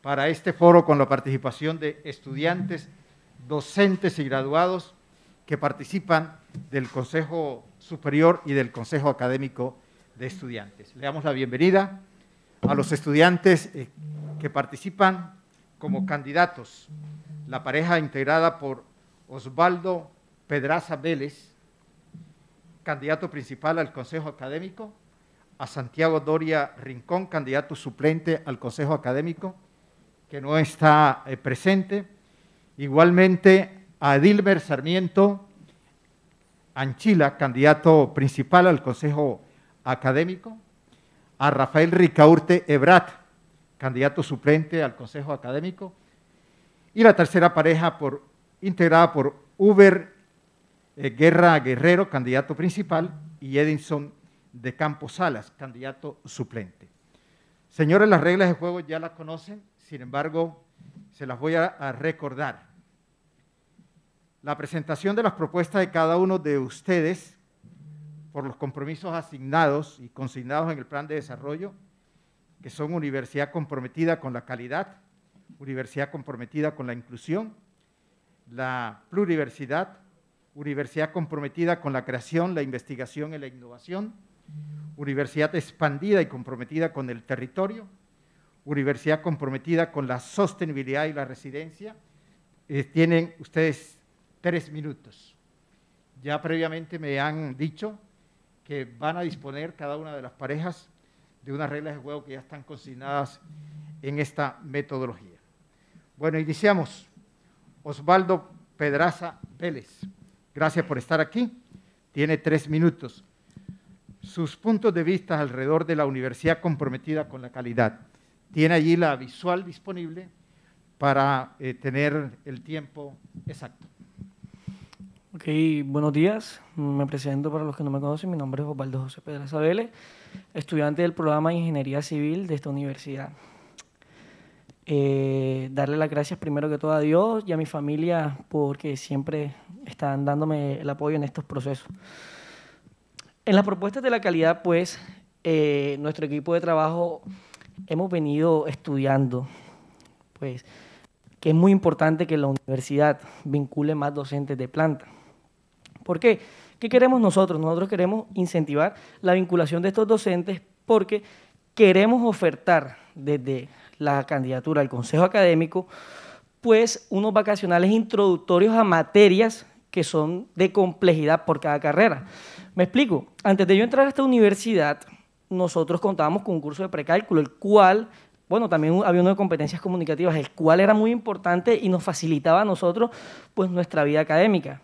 para este foro con la participación de estudiantes, docentes y graduados que participan del Consejo Superior y del Consejo Académico de Estudiantes. Le damos la bienvenida a los estudiantes eh, que participan como candidatos, la pareja integrada por Osvaldo Pedraza Vélez, candidato principal al Consejo Académico, a Santiago Doria Rincón, candidato suplente al Consejo Académico, que no está eh, presente. Igualmente a Edilmer Sarmiento Anchila, candidato principal al Consejo Académico. A Rafael Ricaurte Ebrat, candidato suplente al Consejo Académico. Y la tercera pareja por integrada por Uber eh, Guerra Guerrero, candidato principal, y Edinson de Campos Salas, candidato suplente. Señores, las reglas de juego ya las conocen, sin embargo, se las voy a recordar. La presentación de las propuestas de cada uno de ustedes por los compromisos asignados y consignados en el plan de desarrollo, que son universidad comprometida con la calidad, universidad comprometida con la inclusión, la pluriversidad, universidad comprometida con la creación, la investigación y la innovación, universidad expandida y comprometida con el territorio, universidad comprometida con la sostenibilidad y la residencia. Eh, tienen ustedes tres minutos. Ya previamente me han dicho que van a disponer cada una de las parejas de unas reglas de juego que ya están consignadas en esta metodología. Bueno, iniciamos. Osvaldo Pedraza Vélez. Gracias por estar aquí. Tiene tres minutos. Sus puntos de vista alrededor de la universidad comprometida con la calidad. Tiene allí la visual disponible para eh, tener el tiempo exacto. Ok, buenos días. Me presento para los que no me conocen. Mi nombre es Osvaldo José Pedraza Vélez, estudiante del programa de Ingeniería Civil de esta universidad. Eh, darle las gracias primero que todo a Dios y a mi familia porque siempre están dándome el apoyo en estos procesos. En las propuestas de la calidad, pues, eh, nuestro equipo de trabajo hemos venido estudiando, pues, que es muy importante que la universidad vincule más docentes de planta. ¿Por qué? ¿Qué queremos nosotros? Nosotros queremos incentivar la vinculación de estos docentes porque queremos ofertar desde la candidatura al Consejo Académico, pues unos vacacionales introductorios a materias que son de complejidad por cada carrera. Me explico, antes de yo entrar a esta universidad, nosotros contábamos con un curso de precálculo, el cual, bueno, también había uno de competencias comunicativas, el cual era muy importante y nos facilitaba a nosotros pues nuestra vida académica.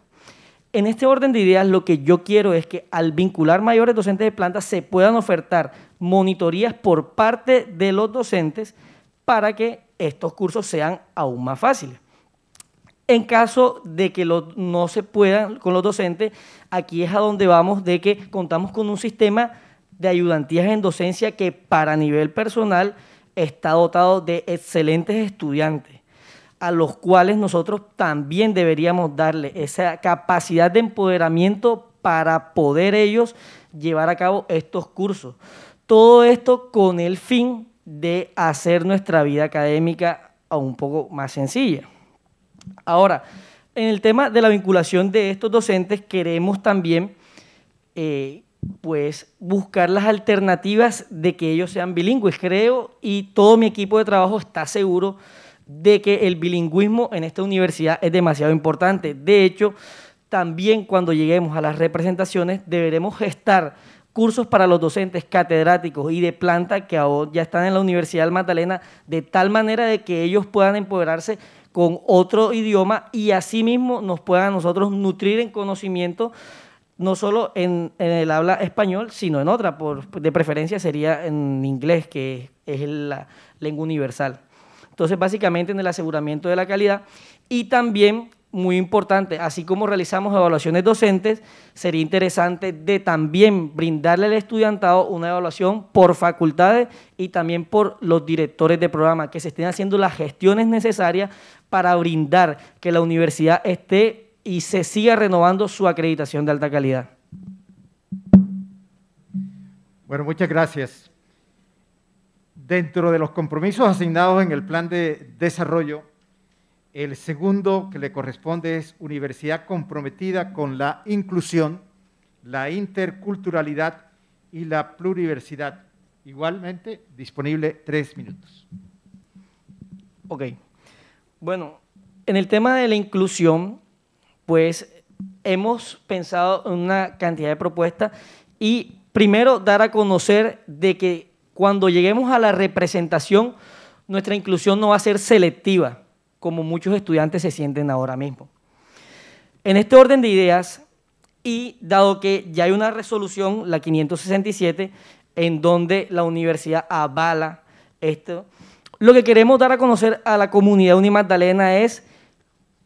En este orden de ideas, lo que yo quiero es que al vincular mayores docentes de planta se puedan ofertar monitorías por parte de los docentes para que estos cursos sean aún más fáciles. En caso de que no se puedan con los docentes, aquí es a donde vamos de que contamos con un sistema de ayudantías en docencia que para nivel personal está dotado de excelentes estudiantes, a los cuales nosotros también deberíamos darle esa capacidad de empoderamiento para poder ellos llevar a cabo estos cursos. Todo esto con el fin de hacer nuestra vida académica aún un poco más sencilla. Ahora, en el tema de la vinculación de estos docentes, queremos también eh, pues, buscar las alternativas de que ellos sean bilingües. Creo y todo mi equipo de trabajo está seguro de que el bilingüismo en esta universidad es demasiado importante. De hecho, también cuando lleguemos a las representaciones deberemos estar cursos para los docentes, catedráticos y de planta que ya están en la Universidad Magdalena, de tal manera de que ellos puedan empoderarse con otro idioma y asimismo nos puedan nosotros nutrir en conocimiento, no solo en, el habla español, sino en otra, por, de preferencia sería en inglés, que es la lengua universal. Entonces, básicamente en el aseguramiento de la calidad y también muy importante, así como realizamos evaluaciones docentes, sería interesante de también brindarle al estudiantado una evaluación por facultades y también por los directores de programa, que se estén haciendo las gestiones necesarias para brindar que la universidad esté y se siga renovando su acreditación de alta calidad. Bueno, muchas gracias. Dentro de los compromisos asignados en el plan de desarrollo, el segundo que le corresponde es Universidad comprometida con la inclusión, la interculturalidad y la pluriversidad. Igualmente, disponible tres minutos. Ok. Bueno, en el tema de la inclusión, pues hemos pensado en una cantidad de propuestas y primero dar a conocer de que cuando lleguemos a la representación, nuestra inclusión no va a ser selectiva como muchos estudiantes se sienten ahora mismo. En este orden de ideas, y dado que ya hay una resolución, la 567, en donde la universidad avala esto, lo que queremos dar a conocer a la comunidad Unimagdalena es,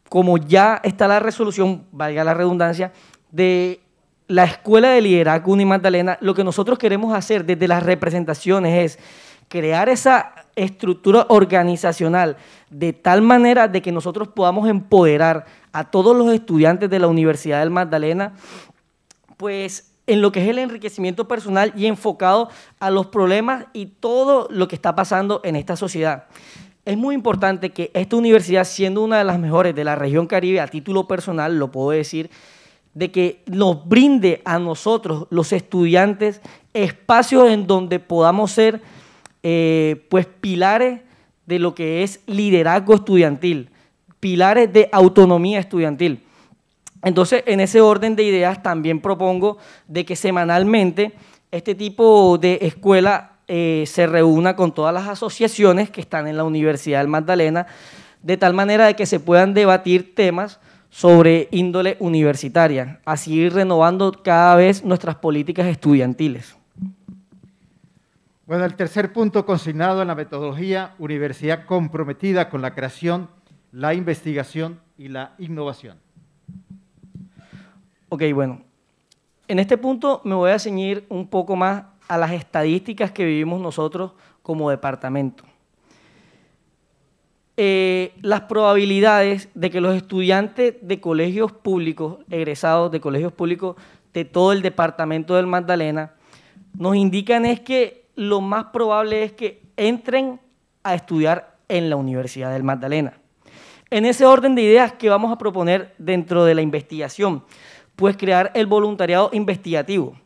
como ya está la resolución, valga la redundancia, de la Escuela de Liderazgo Unimagdalena, lo que nosotros queremos hacer desde las representaciones es crear esa estructura organizacional de tal manera de que nosotros podamos empoderar a todos los estudiantes de la Universidad del Magdalena, pues en lo que es el enriquecimiento personal y enfocado a los problemas y todo lo que está pasando en esta sociedad. Es muy importante que esta universidad, siendo una de las mejores de la región Caribe, a título personal lo puedo decir, de que nos brinde a nosotros, los estudiantes, espacios en donde podamos ser eh, pues pilares de lo que es liderazgo estudiantil, pilares de autonomía estudiantil. Entonces, en ese orden de ideas también propongo de que semanalmente este tipo de escuela eh, se reúna con todas las asociaciones que están en la Universidad del Magdalena, de tal manera de que se puedan debatir temas sobre índole universitaria, así renovando cada vez nuestras políticas estudiantiles. Bueno, el tercer punto consignado en la metodología, universidad comprometida con la creación, la investigación y la innovación. Ok, bueno. En este punto me voy a ceñir un poco más a las estadísticas que vivimos nosotros como departamento. Eh, las probabilidades de que los estudiantes de colegios públicos, egresados de colegios públicos de todo el departamento del Magdalena, nos indican es que lo más probable es que entren a estudiar en la Universidad del Magdalena. En ese orden de ideas que vamos a proponer dentro de la investigación, pues crear el voluntariado investigativo.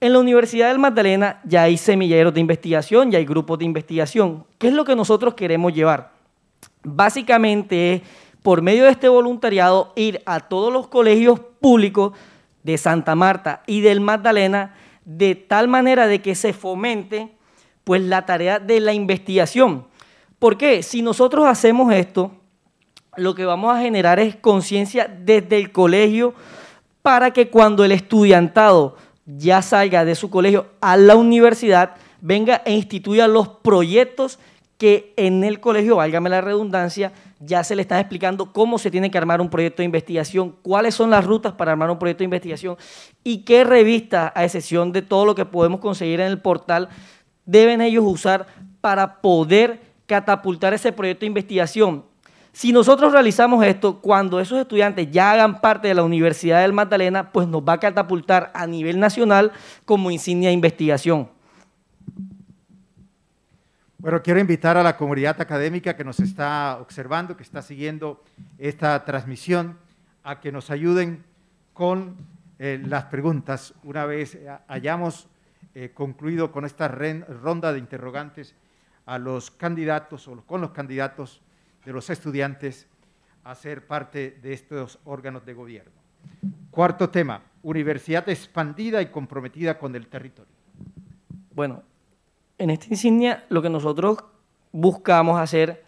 En la Universidad del Magdalena ya hay semilleros de investigación, ya hay grupos de investigación. ¿Qué es lo que nosotros queremos llevar? Básicamente es, por medio de este voluntariado, ir a todos los colegios públicos de Santa Marta y del Magdalena de tal manera de que se fomente pues la tarea de la investigación. porque Si nosotros hacemos esto, lo que vamos a generar es conciencia desde el colegio para que cuando el estudiantado ya salga de su colegio a la universidad, venga e instituya los proyectos que en el colegio, válgame la redundancia, ya se le está explicando cómo se tiene que armar un proyecto de investigación, cuáles son las rutas para armar un proyecto de investigación y qué revistas, a excepción de todo lo que podemos conseguir en el portal, deben ellos usar para poder catapultar ese proyecto de investigación. Si nosotros realizamos esto, cuando esos estudiantes ya hagan parte de la Universidad del Magdalena, pues nos va a catapultar a nivel nacional como insignia de investigación. Bueno, quiero invitar a la comunidad académica que nos está observando, que está siguiendo esta transmisión, a que nos ayuden con eh, las preguntas una vez eh, hayamos eh, concluido con esta ronda de interrogantes a los candidatos o con los candidatos de los estudiantes a ser parte de estos órganos de gobierno. Cuarto tema, universidad expandida y comprometida con el territorio. Bueno, en esta insignia lo que nosotros buscamos hacer,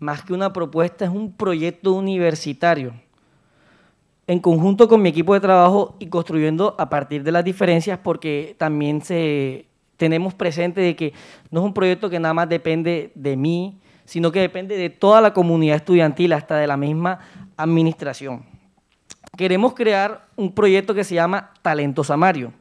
más que una propuesta, es un proyecto universitario. En conjunto con mi equipo de trabajo y construyendo a partir de las diferencias, porque también se, tenemos presente de que no es un proyecto que nada más depende de mí, sino que depende de toda la comunidad estudiantil, hasta de la misma administración. Queremos crear un proyecto que se llama Talento Samario.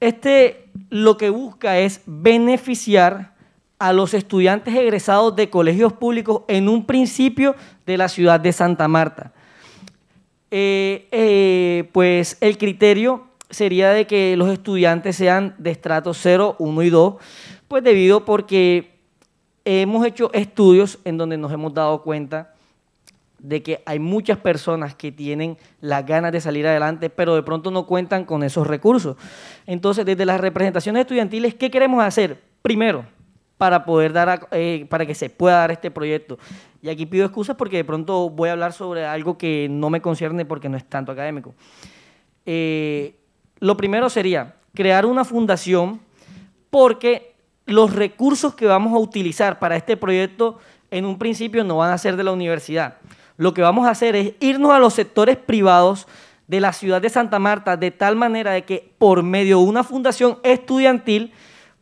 Este lo que busca es beneficiar a los estudiantes egresados de colegios públicos en un principio de la ciudad de Santa Marta. Eh, eh, pues el criterio sería de que los estudiantes sean de estrato 0, 1 y 2, pues debido porque hemos hecho estudios en donde nos hemos dado cuenta de que hay muchas personas que tienen las ganas de salir adelante, pero de pronto no cuentan con esos recursos. Entonces, desde las representaciones estudiantiles, ¿qué queremos hacer? Primero, para poder dar, eh, para que se pueda dar este proyecto. Y aquí pido excusas porque de pronto voy a hablar sobre algo que no me concierne porque no es tanto académico. Eh, lo primero sería crear una fundación porque los recursos que vamos a utilizar para este proyecto en un principio no van a ser de la universidad lo que vamos a hacer es irnos a los sectores privados de la ciudad de Santa Marta de tal manera de que por medio de una fundación estudiantil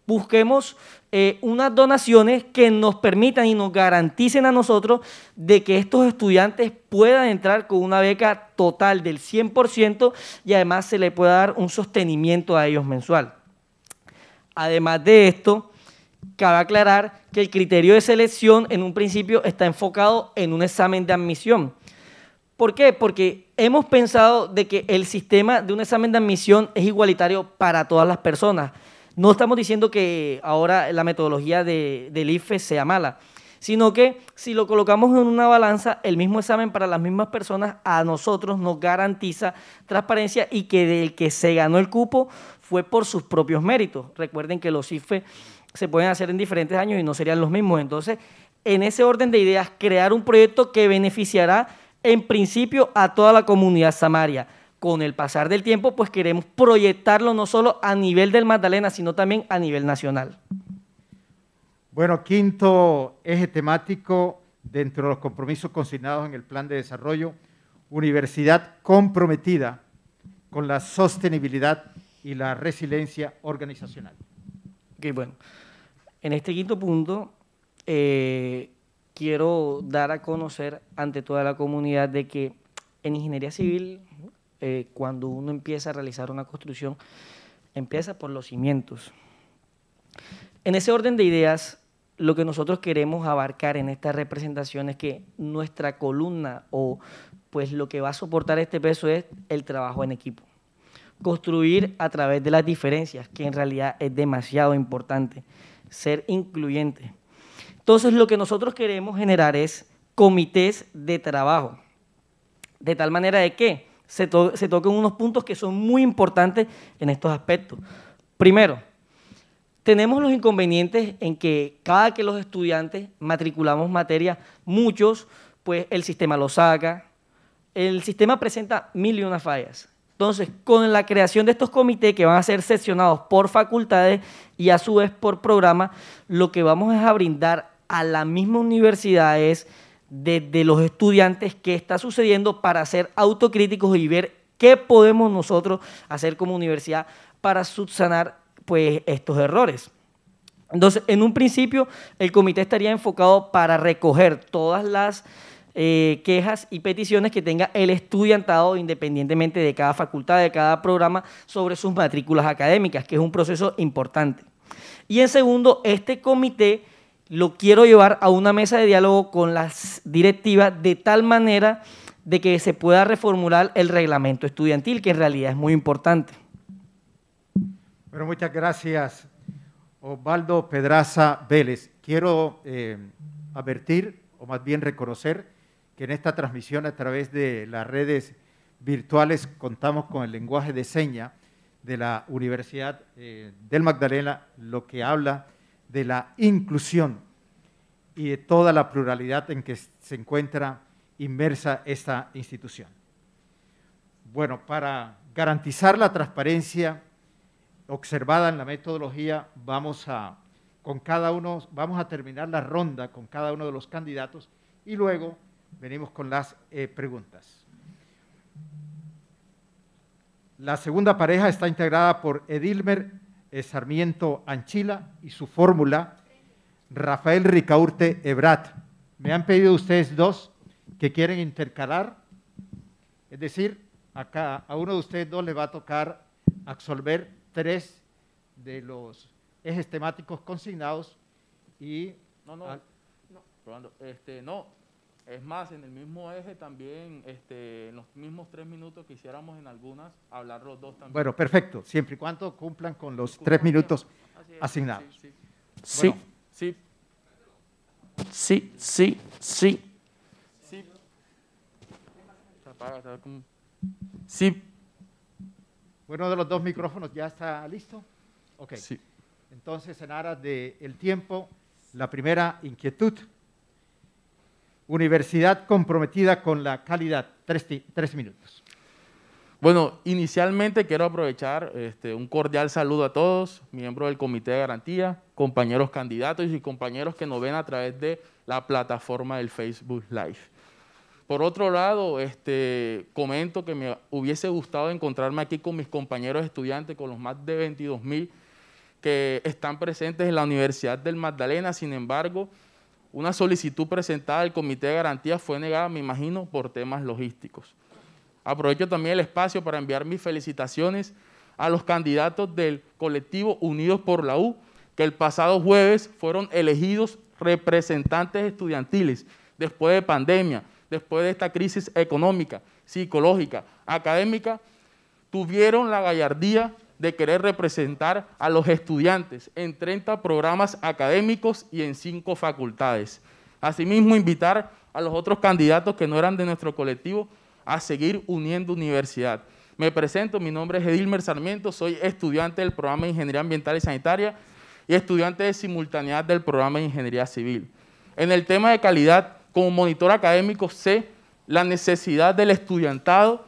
busquemos eh, unas donaciones que nos permitan y nos garanticen a nosotros de que estos estudiantes puedan entrar con una beca total del 100% y además se le pueda dar un sostenimiento a ellos mensual. Además de esto, Cabe aclarar que el criterio de selección en un principio está enfocado en un examen de admisión. ¿Por qué? Porque hemos pensado de que el sistema de un examen de admisión es igualitario para todas las personas. No estamos diciendo que ahora la metodología del IFE sea mala, sino que si lo colocamos en una balanza, el mismo examen para las mismas personas a nosotros nos garantiza transparencia y que del que se ganó el cupo fue por sus propios méritos. Recuerden que los IFE se pueden hacer en diferentes años y no serían los mismos. Entonces, en ese orden de ideas, crear un proyecto que beneficiará en principio a toda la comunidad samaria. Con el pasar del tiempo, pues queremos proyectarlo no solo a nivel del Magdalena, sino también a nivel nacional. Bueno, quinto eje temático dentro de los compromisos consignados en el Plan de Desarrollo, universidad comprometida con la sostenibilidad y la resiliencia organizacional. Qué bueno. En este quinto punto, eh, quiero dar a conocer ante toda la comunidad de que en ingeniería civil, eh, cuando uno empieza a realizar una construcción, empieza por los cimientos. En ese orden de ideas, lo que nosotros queremos abarcar en esta representación es que nuestra columna o pues lo que va a soportar este peso es el trabajo en equipo. Construir a través de las diferencias, que en realidad es demasiado importante ser incluyente. Entonces lo que nosotros queremos generar es comités de trabajo, de tal manera de que se, toquen unos puntos que son muy importantes en estos aspectos. Primero, tenemos los inconvenientes en que cada que los estudiantes matriculamos materia, muchos, pues el sistema lo saca, el sistema presenta mil y una fallas. Entonces, con la creación de estos comités que van a ser sesionados por facultades y a su vez por programa, lo que vamos es a brindar a la misma universidad es desde los estudiantes qué está sucediendo para ser autocríticos y ver qué podemos nosotros hacer como universidad para subsanar pues, estos errores. Entonces, en un principio, el comité estaría enfocado para recoger todas las eh, quejas y peticiones que tenga el estudiantado, independientemente de cada facultad, de cada programa, sobre sus matrículas académicas, que es un proceso importante. Y en segundo, este comité lo quiero llevar a una mesa de diálogo con las directivas de tal manera de que se pueda reformular el reglamento estudiantil, que en realidad es muy importante. Bueno, muchas gracias, Osvaldo Pedraza Vélez. Quiero eh, advertir, o más bien reconocer, que en esta transmisión a través de las redes virtuales contamos con el lenguaje de seña de la Universidad eh, del Magdalena, lo que habla de la inclusión y de toda la pluralidad en que se encuentra inmersa esta institución. Bueno, para garantizar la transparencia observada en la metodología, vamos a, con cada uno, vamos a terminar la ronda con cada uno de los candidatos y luego venimos con las eh, preguntas. La segunda pareja está integrada por Edilmer eh, Sarmiento Anchila y su fórmula Rafael Ricaurte Ebrat. Me han pedido ustedes dos que quieren intercalar, es decir, acá a uno de ustedes dos le va a tocar absolver tres de los ejes temáticos consignados y... No, no, no, probando, este, no, es más, en el mismo eje también, este, en los mismos tres minutos que hiciéramos en algunas, hablar los dos también. Bueno, perfecto, siempre y cuando cumplan con los tres minutos asignados. Sí, sí. sí. Sí, sí, sí. Sí. Bueno, de los dos micrófonos ya está listo. Ok. Sí. Entonces, en aras del tiempo, la primera inquietud Universidad comprometida con la calidad. Tres, minutos. Bueno, inicialmente quiero aprovechar este, un cordial saludo a todos, miembros del Comité de Garantía, compañeros candidatos y compañeros que nos ven a través de la plataforma del Facebook Live. Por otro lado, este, comento que me hubiese gustado encontrarme aquí con mis compañeros estudiantes, con los más de 22 mil que están presentes en la Universidad del Magdalena. Sin embargo, una solicitud presentada al Comité de Garantía fue negada, me imagino, por temas logísticos. Aprovecho también el espacio para enviar mis felicitaciones a los candidatos del colectivo Unidos por la U, que el pasado jueves fueron elegidos representantes estudiantiles después de pandemia, después de esta crisis económica, psicológica, académica, tuvieron la gallardía de querer representar a los estudiantes en 30 programas académicos y en 5 facultades. Asimismo, invitar a los otros candidatos que no eran de nuestro colectivo a seguir uniendo universidad. Me presento, mi nombre es Edilmer Sarmiento, soy estudiante del programa de Ingeniería Ambiental y Sanitaria y estudiante de simultaneidad del programa de Ingeniería Civil. En el tema de calidad, como monitor académico sé la necesidad del estudiantado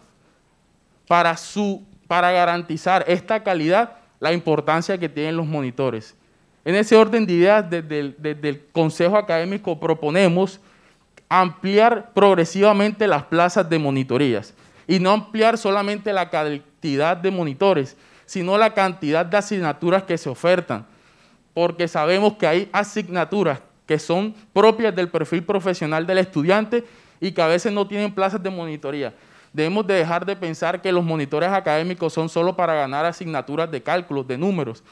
para su para garantizar esta calidad, la importancia que tienen los monitores. En ese orden de ideas, desde el, Consejo Académico proponemos ampliar progresivamente las plazas de monitorías y no ampliar solamente la cantidad de monitores, sino la cantidad de asignaturas que se ofertan, porque sabemos que hay asignaturas que son propias del perfil profesional del estudiante y que a veces no tienen plazas de monitoría. Debemos de dejar de pensar que los monitores académicos son solo para ganar asignaturas de cálculos, de números.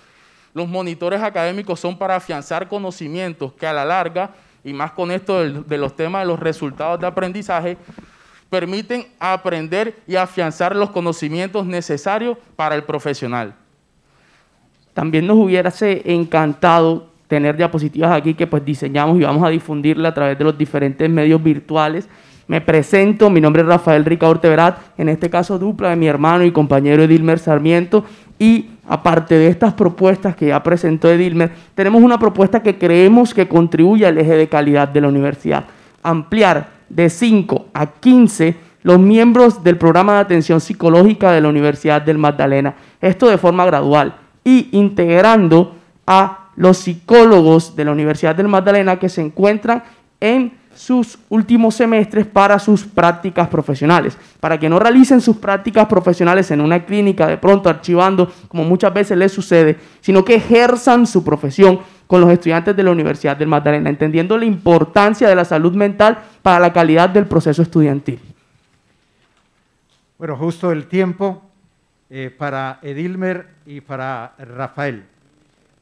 Los monitores académicos son para afianzar conocimientos que a la larga, y más con esto de los temas de los resultados de aprendizaje, permiten aprender y afianzar los conocimientos necesarios para el profesional. También nos hubiérase encantado tener diapositivas aquí que pues diseñamos y vamos a difundirla a través de los diferentes medios virtuales me presento, mi nombre es Rafael Rica Verat, en este caso dupla de mi hermano y compañero Edilmer Sarmiento. Y aparte de estas propuestas que ya presentó Edilmer, tenemos una propuesta que creemos que contribuye al eje de calidad de la universidad. Ampliar de 5 a 15 los miembros del programa de atención psicológica de la Universidad del Magdalena. Esto de forma gradual y integrando a los psicólogos de la Universidad del Magdalena que se encuentran en sus últimos semestres para sus prácticas profesionales, para que no realicen sus prácticas profesionales en una clínica, de pronto archivando, como muchas veces les sucede, sino que ejerzan su profesión con los estudiantes de la Universidad del Magdalena, entendiendo la importancia de la salud mental para la calidad del proceso estudiantil. Bueno, justo el tiempo eh, para Edilmer y para Rafael.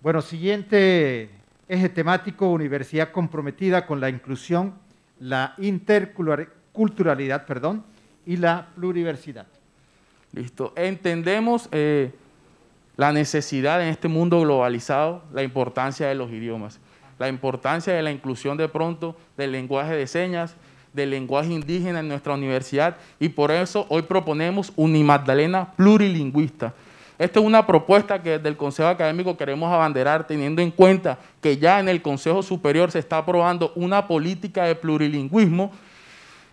Bueno, siguiente eje temático, universidad comprometida con la inclusión la interculturalidad perdón, y la pluriversidad. Listo. Entendemos eh, la necesidad en este mundo globalizado, la importancia de los idiomas, la importancia de la inclusión de pronto del lenguaje de señas, del lenguaje indígena en nuestra universidad y por eso hoy proponemos Unimagdalena plurilingüista esta es una propuesta que desde el Consejo Académico queremos abanderar, teniendo en cuenta que ya en el Consejo Superior se está aprobando una política de plurilingüismo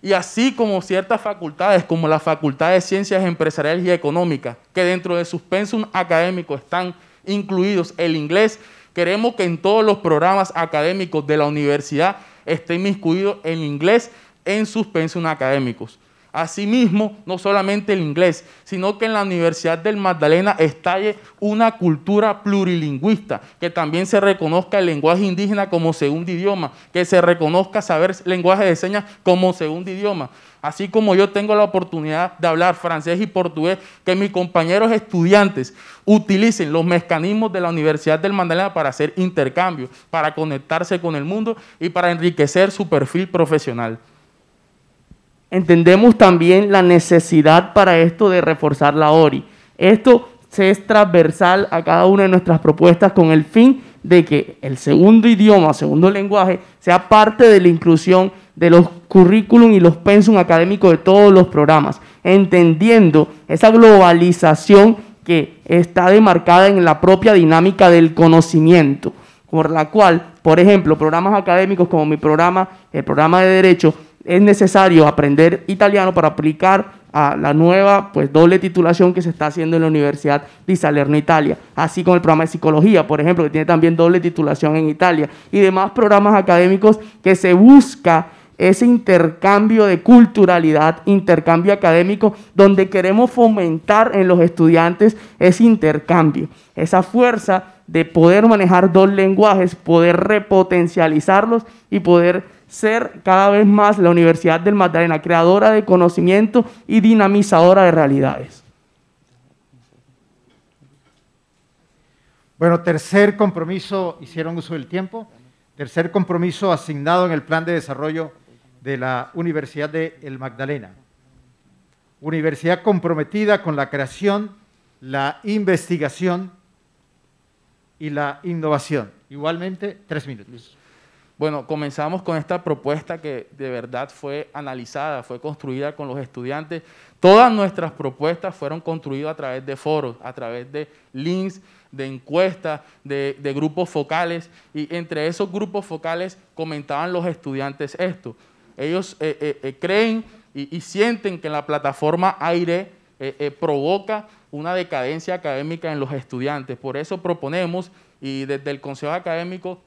y así como ciertas facultades, como la Facultad de Ciencias Empresariales y Económicas, que dentro de sus académico están incluidos el inglés, queremos que en todos los programas académicos de la universidad esté inmiscuido el inglés en sus pensum académicos. Asimismo, no solamente el inglés, sino que en la Universidad del Magdalena estalle una cultura plurilingüista, que también se reconozca el lenguaje indígena como segundo idioma, que se reconozca saber lenguaje de señas como segundo idioma. Así como yo tengo la oportunidad de hablar francés y portugués, que mis compañeros estudiantes utilicen los mecanismos de la Universidad del Magdalena para hacer intercambios, para conectarse con el mundo y para enriquecer su perfil profesional entendemos también la necesidad para esto de reforzar la ORI. Esto es transversal a cada una de nuestras propuestas con el fin de que el segundo idioma, segundo lenguaje, sea parte de la inclusión de los currículum y los pensum académicos de todos los programas, entendiendo esa globalización que está demarcada en la propia dinámica del conocimiento, por la cual, por ejemplo, programas académicos como mi programa, el programa de Derecho, es necesario aprender italiano para aplicar a la nueva pues doble titulación que se está haciendo en la Universidad de Salerno Italia, así como el programa de psicología, por ejemplo, que tiene también doble titulación en Italia y demás programas académicos que se busca ese intercambio de culturalidad, intercambio académico, donde queremos fomentar en los estudiantes ese intercambio, esa fuerza de poder manejar dos lenguajes, poder repotencializarlos y poder ser cada vez más la Universidad del Magdalena, creadora de conocimiento y dinamizadora de realidades. Bueno, tercer compromiso, hicieron uso del tiempo, tercer compromiso asignado en el plan de desarrollo de la Universidad de El Magdalena. Universidad comprometida con la creación, la investigación y la innovación. Igualmente, tres minutos. Bueno, comenzamos con esta propuesta que de verdad fue analizada, fue construida con los estudiantes. Todas nuestras propuestas fueron construidas a través de foros, a través de links, de encuestas, de, grupos focales. Y entre esos grupos focales comentaban los estudiantes esto. Ellos eh, eh, eh, creen y, y, sienten que la plataforma Aire provoca una decadencia académica en los estudiantes. Por eso proponemos y desde el Consejo Académico,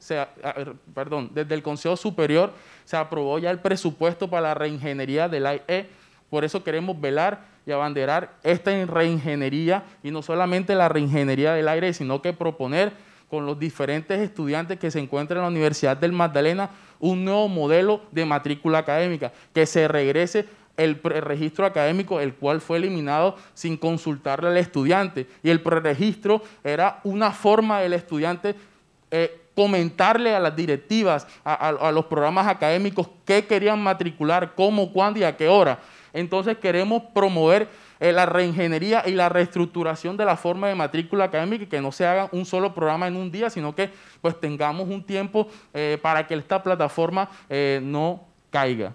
perdón, desde el Consejo Superior se aprobó ya el presupuesto para la reingeniería del IE. Por eso queremos velar y abanderar esta reingeniería y no solamente la reingeniería del aire, sino que proponer con los diferentes estudiantes que se encuentran en la Universidad del Magdalena un nuevo modelo de matrícula académica, que se regrese el registro académico, el cual fue eliminado sin consultarle al estudiante. Y el preregistro era una forma del estudiante eh, comentarle a las directivas, a, los programas académicos, qué querían matricular, cómo, cuándo y a qué hora. Entonces queremos promover eh, la reingeniería y la reestructuración de la forma de matrícula académica y que no se haga un solo programa en un día, sino que pues tengamos un tiempo eh, para que esta plataforma no caiga.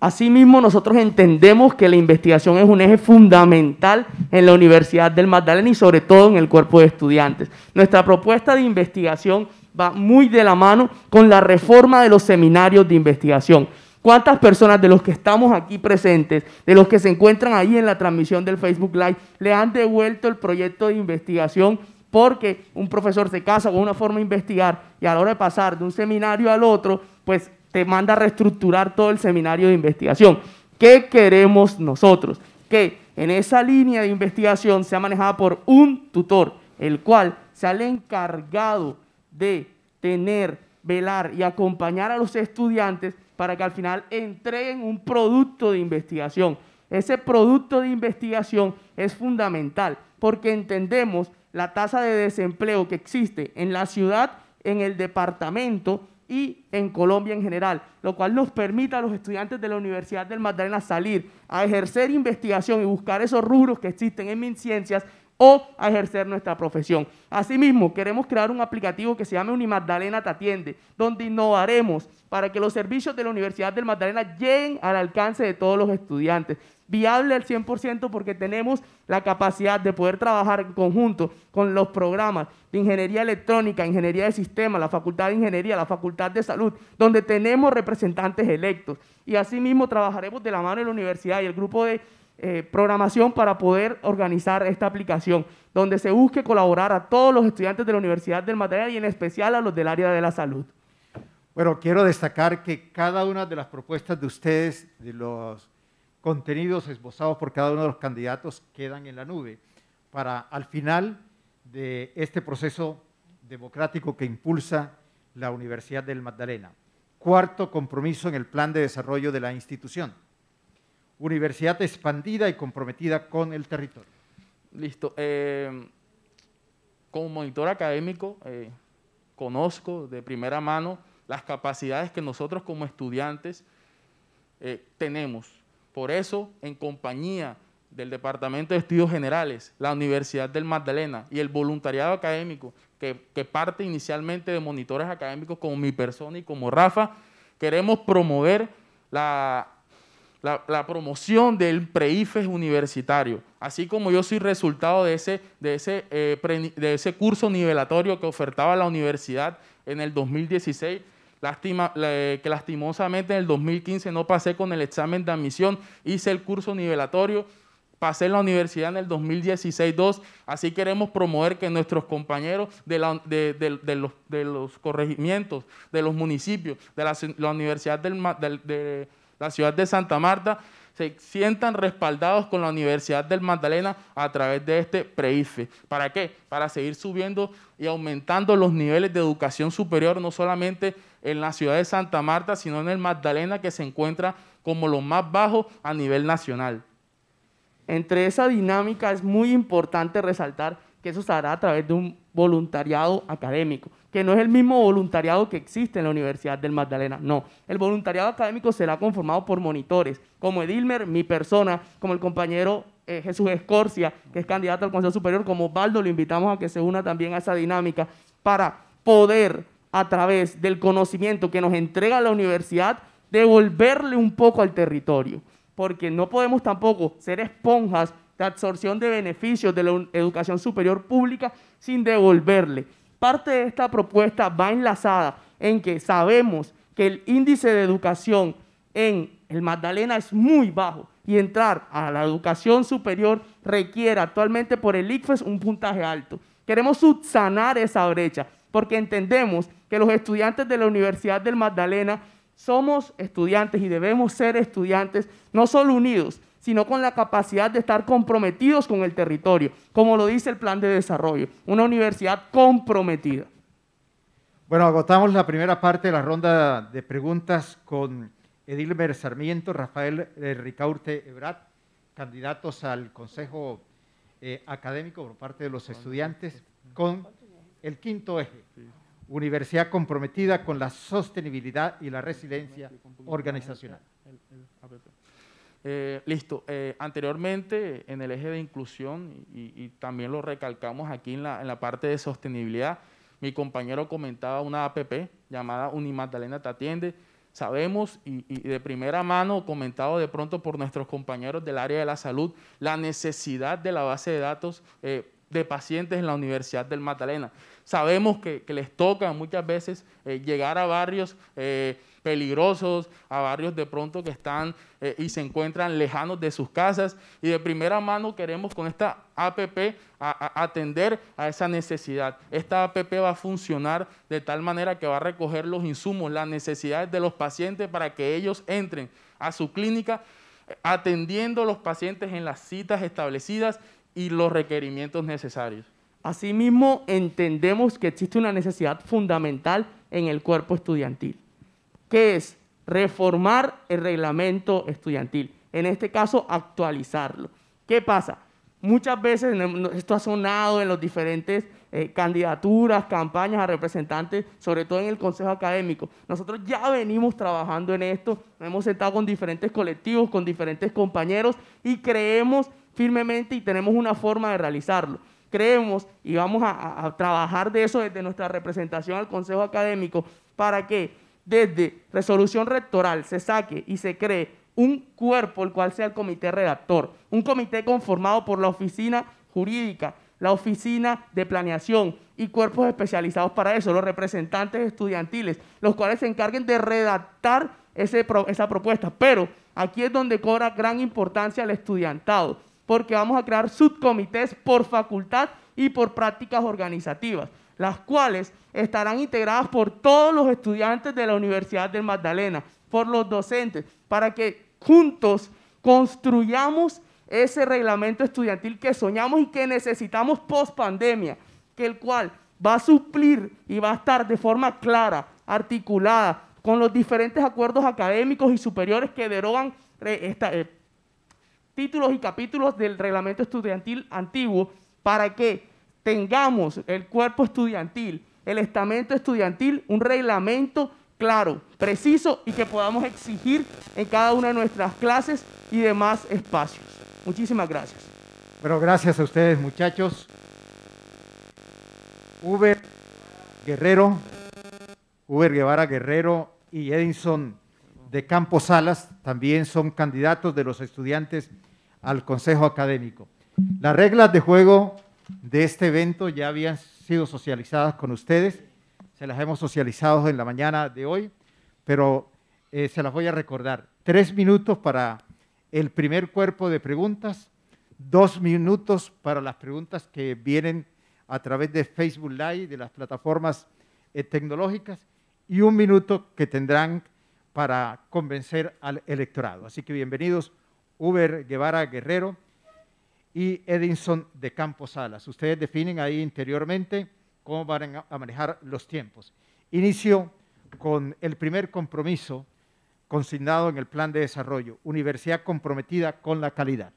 Asimismo, nosotros entendemos que la investigación es un eje fundamental en la Universidad del Magdalena y sobre todo en el cuerpo de estudiantes. Nuestra propuesta de investigación va muy de la mano con la reforma de los seminarios de investigación. ¿Cuántas personas de los que estamos aquí presentes, de los que se encuentran ahí en la transmisión del Facebook Live, le han devuelto el proyecto de investigación porque un profesor se casa con una forma de investigar y a la hora de pasar de un seminario al otro, pues te manda a reestructurar todo el seminario de investigación. ¿Qué queremos nosotros? Que en esa línea de investigación sea manejada por un tutor, el cual sea el encargado de tener, velar y acompañar a los estudiantes para que al final entreguen un producto de investigación. Ese producto de investigación es fundamental porque entendemos la tasa de desempleo que existe en la ciudad, en el departamento y en Colombia en general, lo cual nos permite a los estudiantes de la Universidad del Magdalena salir a ejercer investigación y buscar esos rubros que existen en ciencias o a ejercer nuestra profesión. Asimismo, queremos crear un aplicativo que se llame Unimagdalena Te Atiende, donde innovaremos para que los servicios de la Universidad del Magdalena lleguen al alcance de todos los estudiantes viable al 100% porque tenemos la capacidad de poder trabajar en conjunto con los programas de ingeniería electrónica, ingeniería de sistemas, la facultad de ingeniería, la facultad de salud, donde tenemos representantes electos. Y asimismo trabajaremos de la mano de la universidad y el grupo de eh, programación para poder organizar esta aplicación, donde se busque colaborar a todos los estudiantes de la Universidad del Material y en especial a los del área de la salud. Bueno, quiero destacar que cada una de las propuestas de ustedes, de los contenidos esbozados por cada uno de los candidatos quedan en la nube para al final de este proceso democrático que impulsa la Universidad del Magdalena. Cuarto compromiso en el plan de desarrollo de la institución. Universidad expandida y comprometida con el territorio. Listo. Eh, como monitor académico, eh, conozco de primera mano las capacidades que nosotros como estudiantes eh, tenemos por eso, en compañía del Departamento de Estudios Generales, la Universidad del Magdalena y el voluntariado académico, que, parte inicialmente de monitores académicos como mi persona y como Rafa, queremos promover la promoción del pre e universitario, así como yo soy resultado de ese, de ese eh, curso nivelatorio que ofertaba la universidad en el 2016 Lástima, que lastimosamente en el 2015 no pasé con el examen de admisión, hice el curso nivelatorio, pasé la universidad en el 2016-2, así queremos promover que nuestros compañeros de, los, corregimientos, de los municipios, de la, Universidad del, de la ciudad de Santa Marta, se sientan respaldados con la Universidad del Magdalena a través de este PREIFE. ¿Para qué? Para seguir subiendo y aumentando los niveles de educación superior, no solamente en la ciudad de Santa Marta, sino en el Magdalena, que se encuentra como lo más bajo a nivel nacional. Entre esa dinámica es muy importante resaltar que eso se hará a través de un voluntariado académico, que no es el mismo voluntariado que existe en la Universidad del Magdalena, no. El voluntariado académico será conformado por monitores, como Edilmer, mi persona, como el compañero eh, Jesús Escorcia, que es candidato al Consejo Superior, como Baldo, lo invitamos a que se una también a esa dinámica para poder a través del conocimiento que nos entrega la universidad, devolverle un poco al territorio, porque no podemos tampoco ser esponjas de absorción de beneficios de la educación superior pública sin devolverle. Parte de esta propuesta va enlazada en que sabemos que el índice de educación en el Magdalena es muy bajo y entrar a la educación superior requiere actualmente por el ICFES un puntaje alto. Queremos subsanar esa brecha porque entendemos que los estudiantes de la Universidad del Magdalena somos estudiantes y debemos ser estudiantes, no solo unidos, sino con la capacidad de estar comprometidos con el territorio, como lo dice el plan de desarrollo, una universidad comprometida. Bueno, agotamos la primera parte de la ronda de preguntas con Edilmer Sarmiento, Rafael eh, Ricaurte Ebrat, candidatos al Consejo eh, Académico por parte de los estudiantes, con el quinto eje, universidad comprometida con la sostenibilidad y la resiliencia organizacional. Eh, listo. Eh, anteriormente, en el eje de inclusión, y, también lo recalcamos aquí en la, en la, parte de sostenibilidad, mi compañero comentaba una APP llamada Unimagdalena Te Atiende. Sabemos y, de primera mano, comentado de pronto por nuestros compañeros del área de la salud, la necesidad de la base de datos eh, de pacientes en la Universidad del Magdalena. Sabemos que, les toca muchas veces eh, llegar a barrios eh, peligrosos, a barrios de pronto que están eh, y se encuentran lejanos de sus casas. Y de primera mano queremos con esta APP atender a esa necesidad. Esta APP va a funcionar de tal manera que va a recoger los insumos, las necesidades de los pacientes para que ellos entren a su clínica atendiendo a los pacientes en las citas establecidas y los requerimientos necesarios. Asimismo, entendemos que existe una necesidad fundamental en el cuerpo estudiantil, que es reformar el reglamento estudiantil, en este caso actualizarlo. ¿Qué pasa? Muchas veces esto ha sonado en las diferentes eh, candidaturas, campañas a representantes, sobre todo en el Consejo Académico. Nosotros ya venimos trabajando en esto, hemos estado con diferentes colectivos, con diferentes compañeros y creemos firmemente y tenemos una forma de realizarlo creemos y vamos a, trabajar de eso desde nuestra representación al Consejo Académico para que desde resolución rectoral se saque y se cree un cuerpo el cual sea el comité redactor, un comité conformado por la oficina jurídica, la oficina de planeación y cuerpos especializados para eso, los representantes estudiantiles, los cuales se encarguen de redactar esa propuesta. Pero aquí es donde cobra gran importancia el estudiantado, porque vamos a crear subcomités por facultad y por prácticas organizativas, las cuales estarán integradas por todos los estudiantes de la Universidad de Magdalena, por los docentes, para que juntos construyamos ese reglamento estudiantil que soñamos y que necesitamos post pandemia, que el cual va a suplir y va a estar de forma clara, articulada, con los diferentes acuerdos académicos y superiores que derogan eh, esta, eh, títulos y capítulos del reglamento estudiantil antiguo para que tengamos el cuerpo estudiantil, el estamento estudiantil, un reglamento claro, preciso y que podamos exigir en cada una de nuestras clases y demás espacios. Muchísimas gracias. Bueno, gracias a ustedes muchachos. Uber Guerrero, Uber Guevara Guerrero y Edinson de Campos Salas también son candidatos de los estudiantes al Consejo Académico. Las reglas de juego de este evento ya habían sido socializadas con ustedes, se las hemos socializado en la mañana de hoy, pero eh, se las voy a recordar. Tres minutos para el primer cuerpo de preguntas, dos minutos para las preguntas que vienen a través de Facebook Live, de las plataformas eh, tecnológicas, y un minuto que tendrán para convencer al electorado. Así que bienvenidos. Uber Guevara Guerrero y Edinson de Campos Salas. Ustedes definen ahí interiormente cómo van a manejar los tiempos. Inicio con el primer compromiso consignado en el plan de desarrollo, universidad comprometida con la calidad.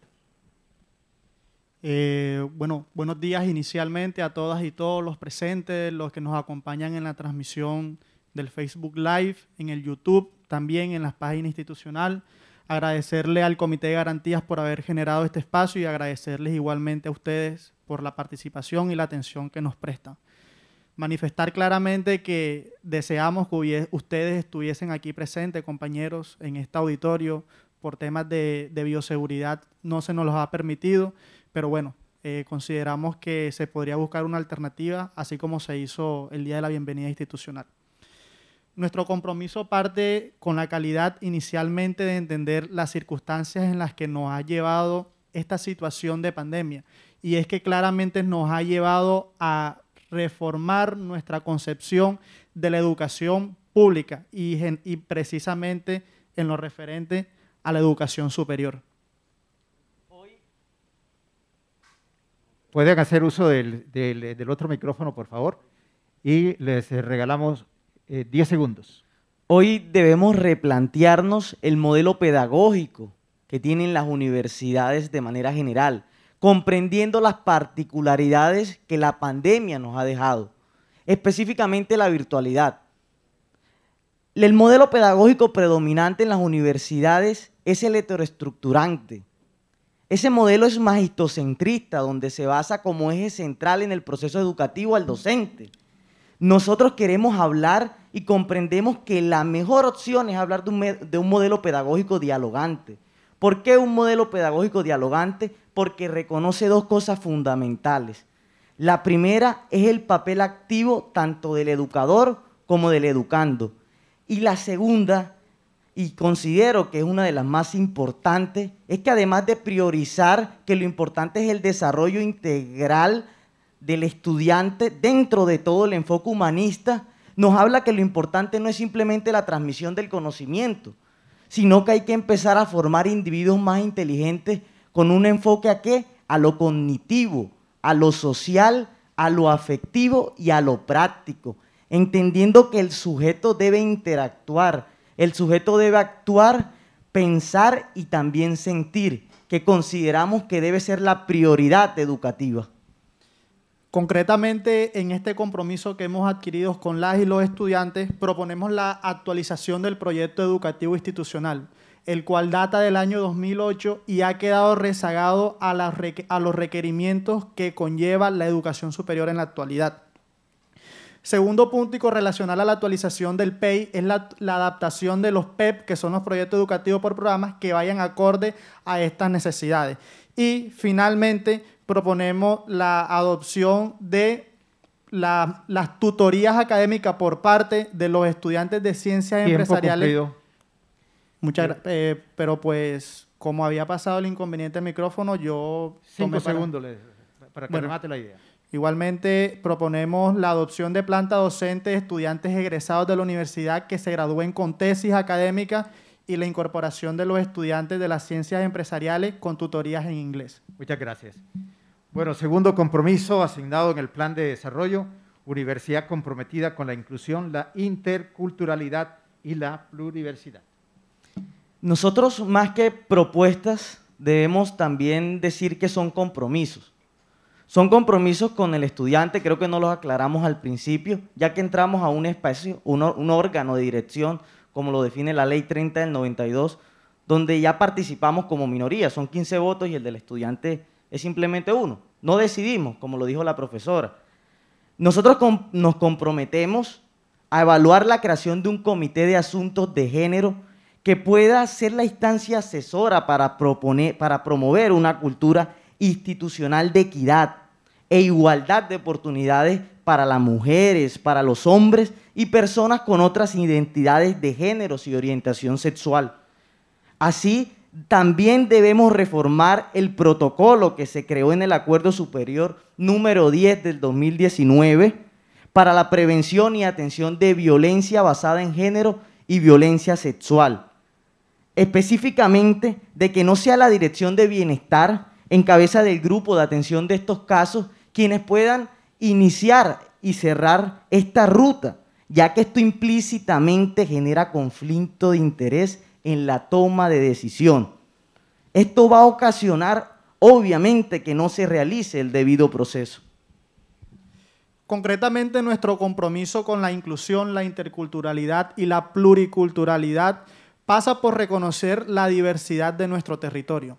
Eh, bueno, buenos días inicialmente a todas y todos los presentes, los que nos acompañan en la transmisión del Facebook Live, en el YouTube, también en la página institucional agradecerle al Comité de Garantías por haber generado este espacio y agradecerles igualmente a ustedes por la participación y la atención que nos prestan. Manifestar claramente que deseamos que ustedes estuviesen aquí presentes, compañeros, en este auditorio, por temas de, bioseguridad no se nos los ha permitido, pero bueno, eh, consideramos que se podría buscar una alternativa, así como se hizo el día de la bienvenida institucional. Nuestro compromiso parte con la calidad inicialmente de entender las circunstancias en las que nos ha llevado esta situación de pandemia. Y es que claramente nos ha llevado a reformar nuestra concepción de la educación pública y, precisamente en lo referente a la educación superior. Pueden hacer uso del otro micrófono, por favor, y les regalamos 10 eh, segundos. Hoy debemos replantearnos el modelo pedagógico que tienen las universidades de manera general, comprendiendo las particularidades que la pandemia nos ha dejado, específicamente la virtualidad. El modelo pedagógico predominante en las universidades es el heteroestructurante. Ese modelo es magistocentrista, donde se basa como eje central en el proceso educativo al docente. Nosotros queremos hablar y comprendemos que la mejor opción es hablar de un, modelo pedagógico dialogante. ¿Por qué un modelo pedagógico dialogante? Porque reconoce dos cosas fundamentales. La primera es el papel activo tanto del educador como del educando. Y la segunda, y considero que es una de las más importantes, es que además de priorizar que lo importante es el desarrollo integral del estudiante dentro de todo el enfoque humanista, nos habla que lo importante no es simplemente la transmisión del conocimiento, sino que hay que empezar a formar individuos más inteligentes con un enfoque a qué? A lo cognitivo, a lo social, a lo afectivo y a lo práctico, entendiendo que el sujeto debe interactuar, el sujeto debe actuar, pensar y también sentir, que consideramos que debe ser la prioridad educativa. Concretamente, en este compromiso que hemos adquirido con las y los estudiantes, proponemos la actualización del proyecto educativo institucional, el cual data del año 2008 y ha quedado rezagado a, los requerimientos que conlleva la educación superior en la actualidad. Segundo punto y correlacional a la actualización del PEI es la, la adaptación de los PEP, e que son los proyectos educativos por programas, que vayan acorde a estas necesidades. Y finalmente, proponemos la adopción de las tutorías académicas por parte de los estudiantes de ciencias empresariales. Cumplido. Muchas eh, gracias. Eh, pero pues, como había pasado el inconveniente del micrófono, yo. Cinco segundos para que remate la idea. Igualmente, proponemos la adopción de planta docente de estudiantes egresados de la universidad que se gradúen con tesis académicas y la incorporación de los estudiantes de las ciencias empresariales con tutorías en inglés. Muchas gracias. Bueno, segundo compromiso asignado en el Plan de Desarrollo, Universidad comprometida con la inclusión, la interculturalidad y la pluriversidad. Nosotros más que propuestas debemos también decir que son compromisos. Son compromisos con el estudiante, creo que no los aclaramos al principio, ya que entramos a un espacio, un, órgano de dirección como lo define la ley 30 del 92, donde ya participamos como minoría, son 15 votos y el del estudiante es simplemente uno. No decidimos, como lo dijo la profesora. Nosotros nos comprometemos a evaluar la creación de un comité de asuntos de género que pueda ser la instancia asesora para promover una cultura institucional de equidad e igualdad de oportunidades para las mujeres, para los hombres y personas con otras identidades de género y orientación sexual. Así, también debemos reformar el protocolo que se creó en el Acuerdo Superior número 10 del 2019 para la prevención y atención de violencia basada en género y violencia sexual. Específicamente, de que no sea la Dirección de Bienestar en cabeza del grupo de atención de estos casos quienes puedan iniciar y cerrar esta ruta, ya que esto implícitamente genera conflicto de interés en la toma de decisión. Esto va a ocasionar, obviamente, que no se realice el debido proceso. Concretamente, nuestro compromiso con la inclusión, la interculturalidad y la pluriculturalidad pasa por reconocer la diversidad de nuestro territorio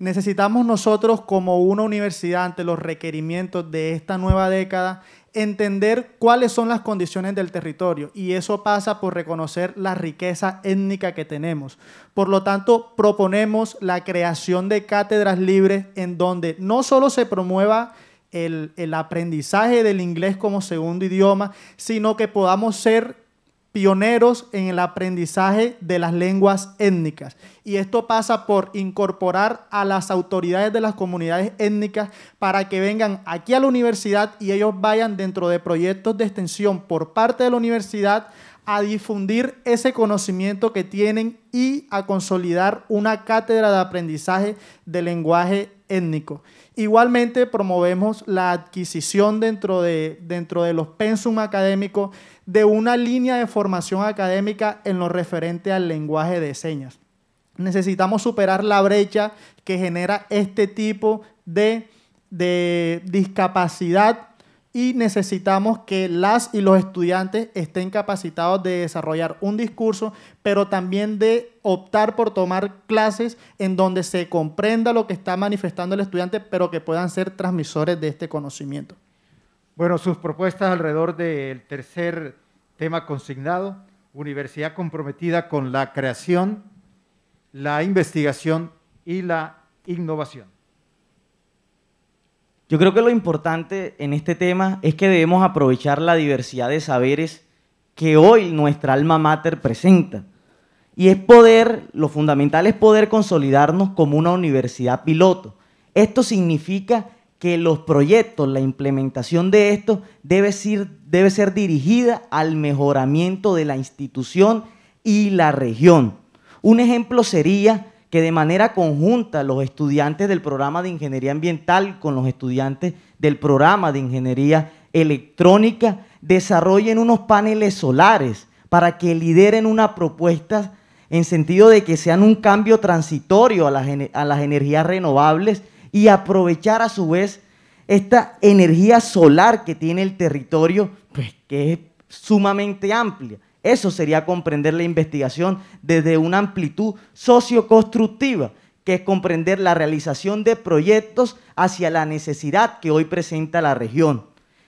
necesitamos nosotros como una universidad ante los requerimientos de esta nueva década entender cuáles son las condiciones del territorio y eso pasa por reconocer la riqueza étnica que tenemos. Por lo tanto, proponemos la creación de cátedras libres en donde no solo se promueva el, aprendizaje del inglés como segundo idioma, sino que podamos ser pioneros en el aprendizaje de las lenguas étnicas. Y esto pasa por incorporar a las autoridades de las comunidades étnicas para que vengan aquí a la universidad y ellos vayan dentro de proyectos de extensión por parte de la universidad a difundir ese conocimiento que tienen y a consolidar una cátedra de aprendizaje de lenguaje étnico. Igualmente promovemos la adquisición dentro de, dentro de los pensum académicos de una línea de formación académica en lo referente al lenguaje de señas. Necesitamos superar la brecha que genera este tipo de, de discapacidad y necesitamos que las y los estudiantes estén capacitados de desarrollar un discurso, pero también de optar por tomar clases en donde se comprenda lo que está manifestando el estudiante, pero que puedan ser transmisores de este conocimiento. Bueno, sus propuestas alrededor del tercer tema consignado, universidad comprometida con la creación, la investigación y la innovación. Yo creo que lo importante en este tema es que debemos aprovechar la diversidad de saberes que hoy nuestra alma mater presenta. Y es poder, lo fundamental es poder consolidarnos como una universidad piloto. Esto significa que los proyectos, la implementación de esto debe debe ser dirigida al mejoramiento de la institución y la región. Un ejemplo sería que de manera conjunta los estudiantes del programa de ingeniería ambiental con los estudiantes del programa de ingeniería electrónica desarrollen unos paneles solares para que lideren una propuesta en sentido de que sean un cambio transitorio a las, energías renovables y aprovechar a su vez esta energía solar que tiene el territorio, pues que es sumamente amplia. Eso sería comprender la investigación desde una amplitud socioconstructiva, que es comprender la realización de proyectos hacia la necesidad que hoy presenta la región.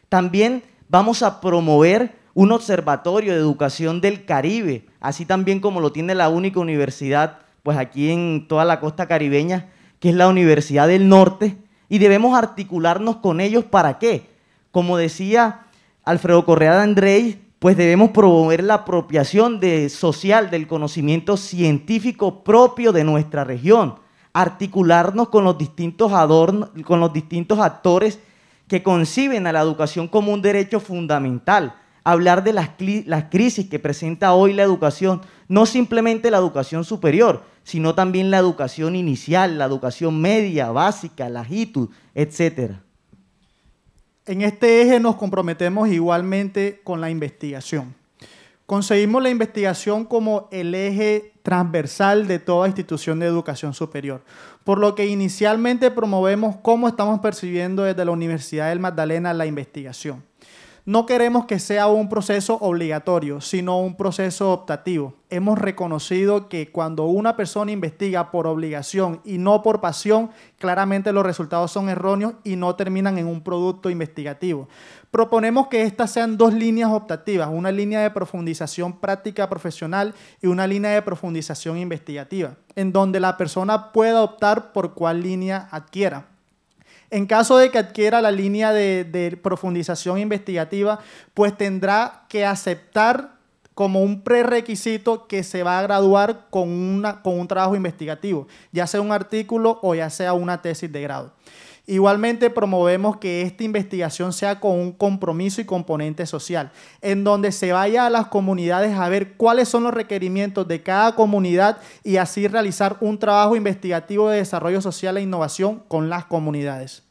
También vamos a promover un observatorio de educación del Caribe, así también como lo tiene la única universidad, pues aquí en toda la costa caribeña, que es la Universidad del Norte, y debemos articularnos con ellos para qué. Como decía Alfredo Correa de Andrés, pues debemos promover la apropiación de, social del conocimiento científico propio de nuestra región, articularnos con los distintos adornos, con los distintos actores que conciben a la educación como un derecho fundamental, hablar de las, crisis que presenta hoy la educación, no simplemente la educación superior, sino también la educación inicial, la educación media, básica, la JITU, etcétera. En este eje nos comprometemos igualmente con la investigación. Conseguimos la investigación como el eje transversal de toda institución de educación superior, por lo que inicialmente promovemos cómo estamos percibiendo desde la Universidad del Magdalena la investigación. No queremos que sea un proceso obligatorio, sino un proceso optativo. Hemos reconocido que cuando una persona investiga por obligación y no por pasión, claramente los resultados son erróneos y no terminan en un producto investigativo. Proponemos que estas sean dos líneas optativas, una línea de profundización práctica profesional y una línea de profundización investigativa, en donde la persona pueda optar por cuál línea adquiera. En caso de que adquiera la línea de, profundización investigativa, pues tendrá que aceptar como un prerequisito que se va a graduar con, con un trabajo investigativo, ya sea un artículo o ya sea una tesis de grado. Igualmente promovemos que esta investigación sea con un compromiso y componente social, en donde se vaya a las comunidades a ver cuáles son los requerimientos de cada comunidad y así realizar un trabajo investigativo de desarrollo social e innovación con las comunidades.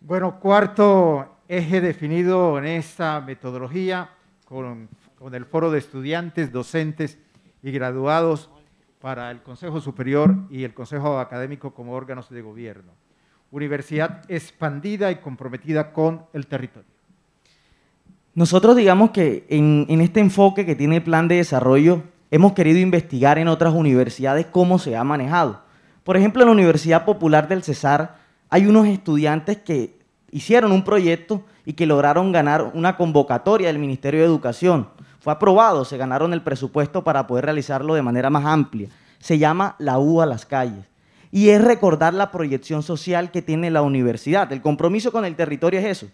Bueno, cuarto eje definido en esta metodología con, el foro de estudiantes, docentes y graduados para el Consejo Superior y el Consejo Académico como órganos de gobierno universidad expandida y comprometida con el territorio. Nosotros digamos que en, este enfoque que tiene el plan de desarrollo hemos querido investigar en otras universidades cómo se ha manejado. Por ejemplo, en la Universidad Popular del Cesar hay unos estudiantes que hicieron un proyecto y que lograron ganar una convocatoria del Ministerio de Educación. Fue aprobado, se ganaron el presupuesto para poder realizarlo de manera más amplia. Se llama La U a las calles y es recordar la proyección social que tiene la universidad. El compromiso con el territorio es eso.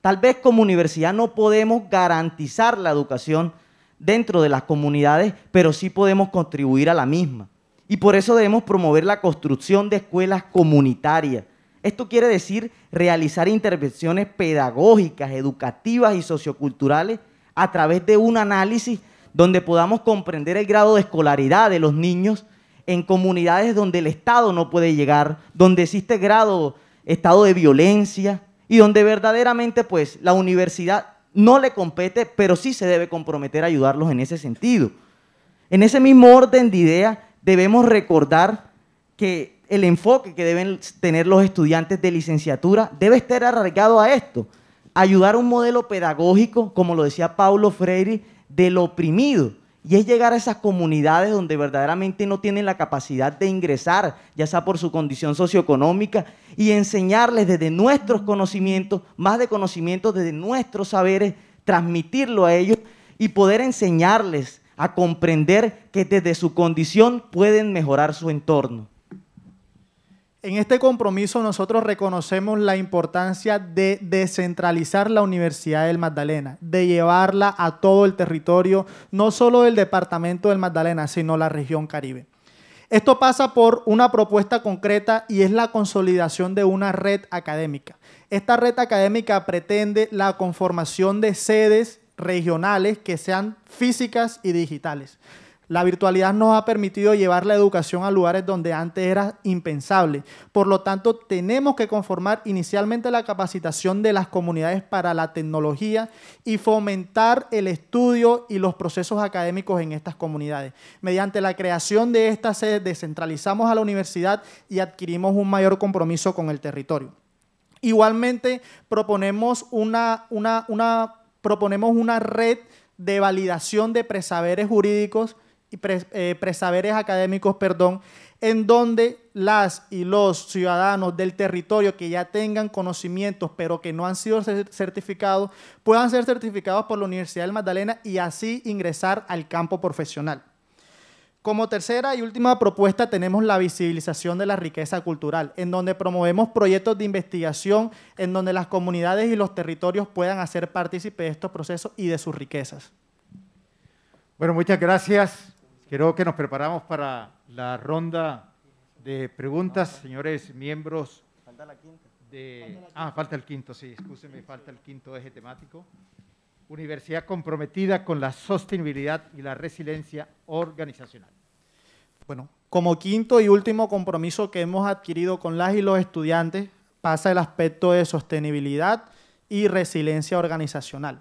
Tal vez como universidad no podemos garantizar la educación dentro de las comunidades, pero sí podemos contribuir a la misma. Y por eso debemos promover la construcción de escuelas comunitarias. Esto quiere decir realizar intervenciones pedagógicas, educativas y socioculturales a través de un análisis donde podamos comprender el grado de escolaridad de los niños en comunidades donde el Estado no puede llegar, donde existe grado, estado de violencia y donde verdaderamente pues la universidad no le compete, pero sí se debe comprometer a ayudarlos en ese sentido. En ese mismo orden de idea, debemos recordar que el enfoque que deben tener los estudiantes de licenciatura debe estar arraigado a esto, ayudar a un modelo pedagógico, como lo decía Paulo Freire, del oprimido, y es llegar a esas comunidades donde verdaderamente no tienen la capacidad de ingresar, ya sea por su condición socioeconómica, y enseñarles desde nuestros conocimientos, más de conocimientos desde nuestros saberes, transmitirlo a ellos y poder enseñarles a comprender que desde su condición pueden mejorar su entorno. En este compromiso nosotros reconocemos la importancia de descentralizar la Universidad del Magdalena, de llevarla a todo el territorio, no solo del departamento del Magdalena, sino la región Caribe. Esto pasa por una propuesta concreta y es la consolidación de una red académica. Esta red académica pretende la conformación de sedes regionales que sean físicas y digitales. La virtualidad nos ha permitido llevar la educación a lugares donde antes era impensable. Por lo tanto, tenemos que conformar inicialmente la capacitación de las comunidades para la tecnología y fomentar el estudio y los procesos académicos en estas comunidades. Mediante la creación de estas sedes descentralizamos a la universidad y adquirimos un mayor compromiso con el territorio. Igualmente, proponemos proponemos una red de validación de presaberes jurídicos y eh, presaberes académicos, perdón, en donde las y los ciudadanos del territorio que ya tengan conocimientos pero que no han sido certificados puedan ser certificados por la Universidad del Magdalena y así ingresar al campo profesional. Como tercera y última propuesta tenemos la visibilización de la riqueza cultural, en donde promovemos proyectos de investigación en donde las comunidades y los territorios puedan hacer partícipe de estos procesos y de sus riquezas. Bueno, muchas gracias. Creo que nos preparamos para la ronda de preguntas, señores miembros. Falta la quinta. ah, falta el quinto, sí, escúcheme, falta el quinto eje temático. Universidad comprometida con la sostenibilidad y la resiliencia organizacional. Bueno, como quinto y último compromiso que hemos adquirido con las y los estudiantes, pasa el aspecto de sostenibilidad y resiliencia organizacional.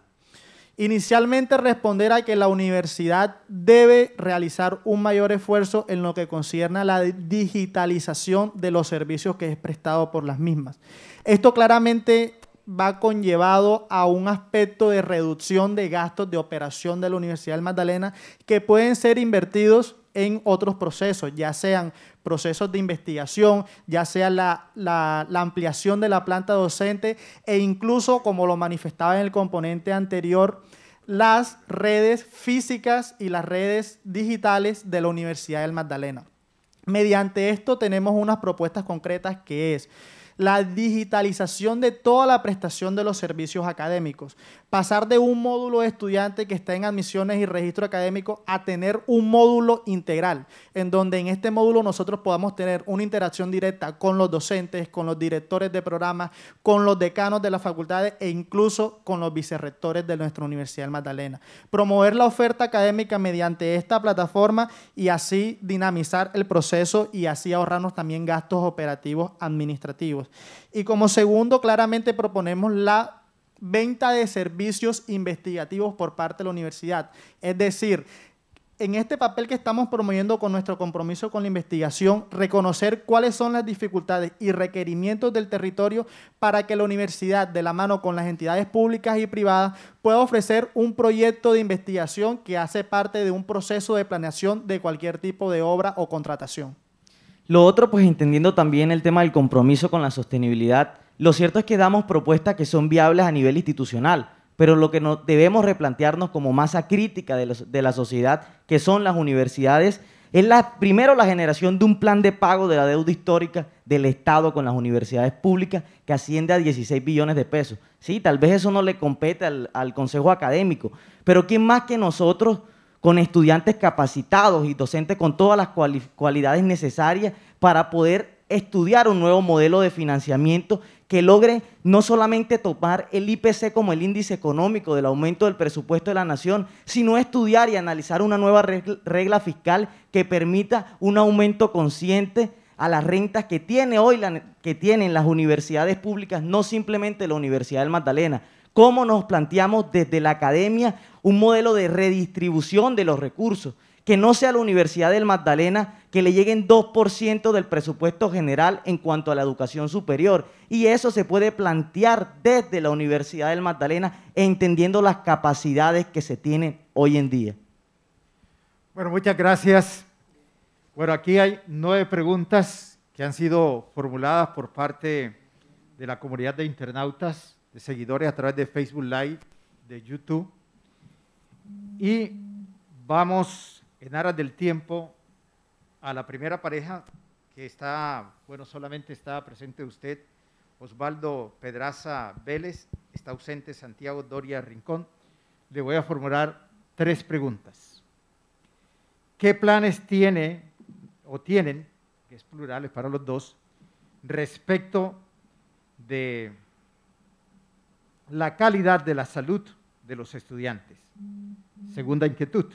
Inicialmente responder a que la universidad debe realizar un mayor esfuerzo en lo que concierne a la digitalización de los servicios que es prestado por las mismas. Esto claramente va conllevado a un aspecto de reducción de gastos de operación de la Universidad del Magdalena que pueden ser invertidos en otros procesos, ya sean procesos de investigación, ya sea la, ampliación de la planta docente e incluso, como lo manifestaba en el componente anterior, las redes físicas y las redes digitales de la Universidad del Magdalena. Mediante esto tenemos unas propuestas concretas que es la digitalización de toda la prestación de los servicios académicos, pasar de un módulo de estudiante que está en admisiones y registro académico a tener un módulo integral, en donde en este módulo nosotros podamos tener una interacción directa con los docentes, con los directores de programas, con los decanos de las facultades e incluso con los vicerrectores de nuestra Universidad Magdalena. Promover la oferta académica mediante esta plataforma y así dinamizar el proceso y así ahorrarnos también gastos operativos administrativos. Y como segundo, claramente proponemos la venta de servicios investigativos por parte de la universidad. Es decir, en este papel que estamos promoviendo con nuestro compromiso con la investigación, reconocer cuáles son las dificultades y requerimientos del territorio para que la universidad, de la mano con las entidades públicas y privadas, pueda ofrecer un proyecto de investigación que hace parte de un proceso de planeación de cualquier tipo de obra o contratación. Lo otro, pues entendiendo también el tema del compromiso con la sostenibilidad lo cierto es que damos propuestas que son viables a nivel institucional, pero lo que debemos replantearnos como masa crítica de, la sociedad, que son las universidades, es la, primero la generación de un plan de pago de la deuda histórica del Estado con las universidades públicas que asciende a 16 billones de pesos. Sí, tal vez eso no le compete al, al, Consejo Académico, pero ¿quién más que nosotros, con estudiantes capacitados y docentes con todas las cualidades necesarias para poder estudiar un nuevo modelo de financiamiento que logre no solamente topar el IPC como el índice económico del aumento del presupuesto de la nación, sino estudiar y analizar una nueva regla fiscal que permita un aumento consciente a las rentas que tiene hoy que tienen las universidades públicas, no simplemente la Universidad del Magdalena. ¿Cómo nos planteamos desde la academia un modelo de redistribución de los recursos? que no sea la Universidad del Magdalena, que le lleguen 2% del presupuesto general en cuanto a la educación superior. Y eso se puede plantear desde la Universidad del Magdalena, entendiendo las capacidades que se tienen hoy en día. Bueno, muchas gracias. Bueno, aquí hay nueve preguntas que han sido formuladas por parte de la comunidad de internautas, de seguidores a través de Facebook Live, de YouTube. Y vamos en aras del tiempo a la primera pareja que está, bueno, solamente está presente usted, Osvaldo Pedraza Vélez, está ausente Santiago Doria Rincón. Le voy a formular tres preguntas. ¿Qué planes tiene o tienen, que es plural es para los dos, respecto de la calidad de la salud de los estudiantes? Segunda inquietud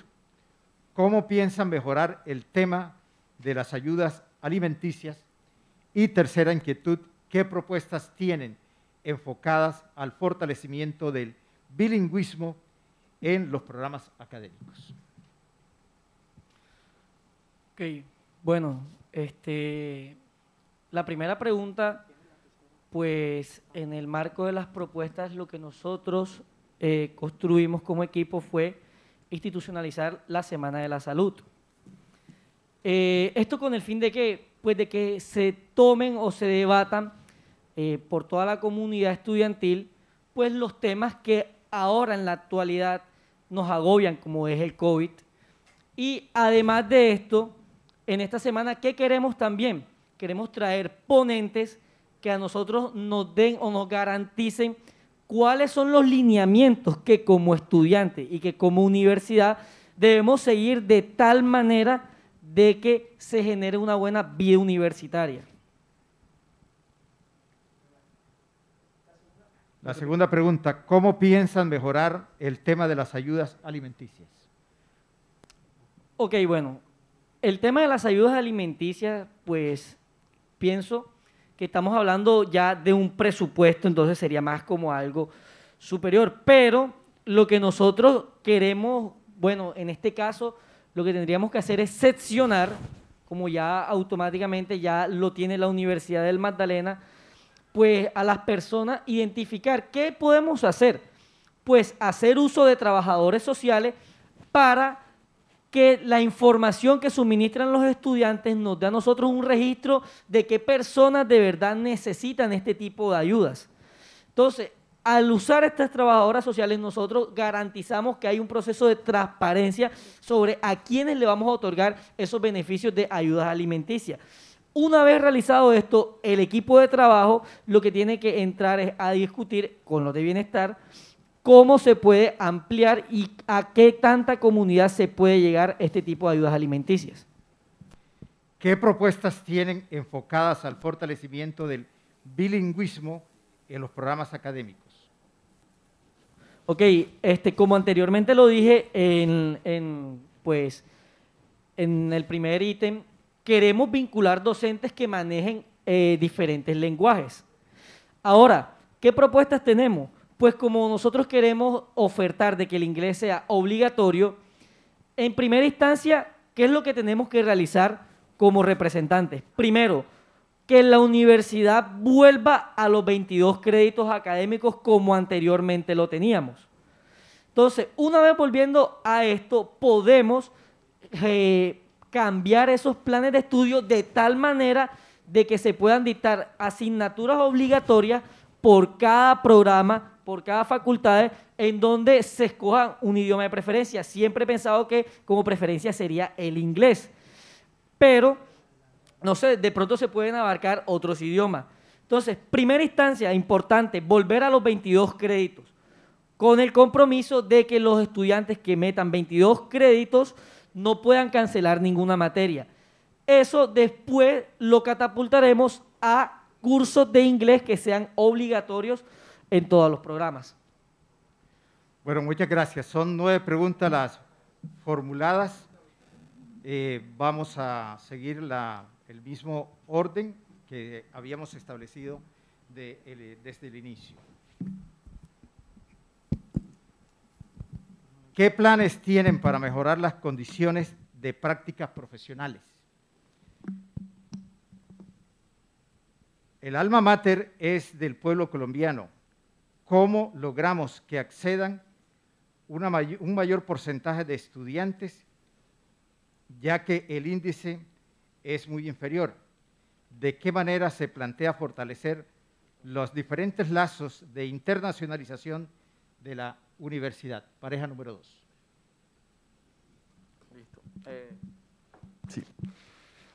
cómo piensan mejorar el tema de las ayudas alimenticias. Y tercera inquietud, ¿qué propuestas tienen enfocadas al fortalecimiento del bilingüismo en los programas académicos? Ok, bueno, este, la primera pregunta, pues en el marco de las propuestas, lo que nosotros eh, construimos como equipo fue institucionalizar la Semana de la Salud. Eh, esto con el fin de que, pues de que se tomen o se debatan eh, por toda la comunidad estudiantil pues los temas que ahora en la actualidad nos agobian, como es el COVID. Y además de esto, en esta semana, ¿qué queremos también? Queremos traer ponentes que a nosotros nos den o nos garanticen cuáles son los lineamientos que como estudiante y que como universidad debemos seguir de tal manera de que se genere una buena vida universitaria. La segunda pregunta, ¿cómo piensan mejorar el tema de las ayudas alimenticias? Ok, bueno, el tema de las ayudas alimenticias, pues pienso que estamos hablando ya de un presupuesto, entonces sería más como algo superior. Pero lo que nosotros queremos, bueno, en este caso, lo que tendríamos que hacer es seccionar, como ya automáticamente ya lo tiene la Universidad del Magdalena, pues a las personas identificar qué podemos hacer. Pues hacer uso de trabajadores sociales para que la información que suministran los estudiantes nos da a nosotros un registro de qué personas de verdad necesitan este tipo de ayudas. Entonces, al usar estas trabajadoras sociales, nosotros garantizamos que hay un proceso de transparencia sobre a quienes le vamos a otorgar esos beneficios de ayudas alimenticias. Una vez realizado esto, el equipo de trabajo lo que tiene que entrar es a discutir con los de bienestar cómo se puede ampliar y a qué tanta comunidad se puede llegar este tipo de ayudas alimenticias. ¿Qué propuestas tienen enfocadas al fortalecimiento del bilingüismo en los programas académicos? Ok, este, como anteriormente lo dije en, pues, en el primer ítem, queremos vincular docentes que manejen eh, diferentes lenguajes. Ahora, ¿qué propuestas tenemos? pues como nosotros queremos ofertar de que el inglés sea obligatorio, en primera instancia, ¿qué es lo que tenemos que realizar como representantes? Primero, que la universidad vuelva a los 22 créditos académicos como anteriormente lo teníamos. Entonces, una vez volviendo a esto, podemos eh, cambiar esos planes de estudio de tal manera de que se puedan dictar asignaturas obligatorias por cada programa por cada facultad en donde se escoja un idioma de preferencia. Siempre he pensado que como preferencia sería el inglés. Pero, no sé, de pronto se pueden abarcar otros idiomas. Entonces, primera instancia, importante, volver a los 22 créditos, con el compromiso de que los estudiantes que metan 22 créditos no puedan cancelar ninguna materia. Eso después lo catapultaremos a cursos de inglés que sean obligatorios en todos los programas. Bueno, muchas gracias. Son nueve preguntas las formuladas. Eh, vamos a seguir la, el mismo orden que habíamos establecido desde el inicio. ¿Qué planes tienen para mejorar las condiciones de prácticas profesionales? El alma mater es del pueblo colombiano ¿Cómo logramos que accedan un mayor porcentaje de estudiantes, ya que el índice es muy inferior? ¿De qué manera se plantea fortalecer los diferentes lazos de internacionalización de la universidad? Pareja número dos. Listo. Eh, sí.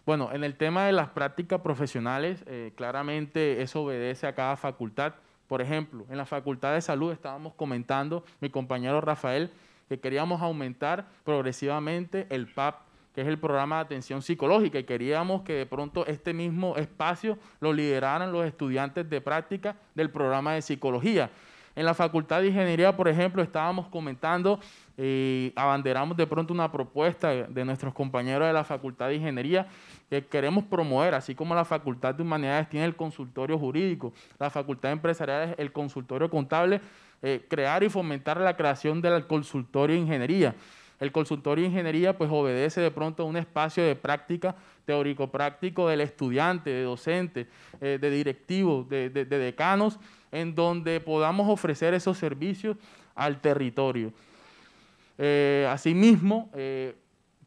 Bueno, en el tema de las prácticas profesionales, eh, claramente eso obedece a cada facultad. Por ejemplo, en la Facultad de Salud estábamos comentando, mi compañero Rafael, que queríamos aumentar progresivamente el PAP, que es el programa de atención psicológica, y queríamos que de pronto este mismo espacio lo lideraran los estudiantes de práctica del programa de psicología. En la Facultad de Ingeniería, por ejemplo, estábamos comentando, y eh, abanderamos de pronto una propuesta de nuestros compañeros de la Facultad de Ingeniería que queremos promover, así como la Facultad de Humanidades tiene el consultorio jurídico, la Facultad de Empresariales el consultorio contable, eh, crear y fomentar la creación del consultorio de ingeniería. El consultorio de ingeniería pues obedece de pronto a un espacio de práctica teórico-práctico del estudiante, de docente, eh, de directivo, de, decanos, en donde podamos ofrecer esos servicios al territorio. Eh, asimismo,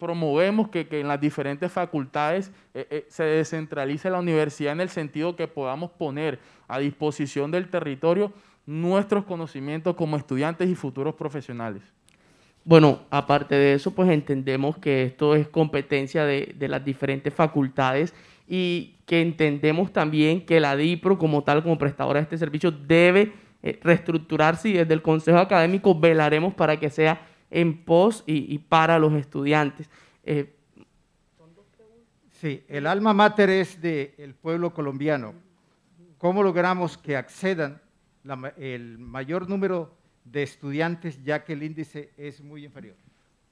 promovemos que, en las diferentes facultades eh, eh, se descentralice la universidad en el sentido que podamos poner a disposición del territorio nuestros conocimientos como estudiantes y futuros profesionales. Bueno, aparte de eso, pues entendemos que esto es competencia de, de las diferentes facultades y que entendemos también que la DIPRO como tal, como prestadora de este servicio, debe eh, reestructurarse y desde el Consejo Académico velaremos para que sea en pos y, para los estudiantes. Eh, sí, el alma mater es del pueblo colombiano. ¿Cómo logramos que accedan el mayor número de estudiantes ya que el índice es muy inferior?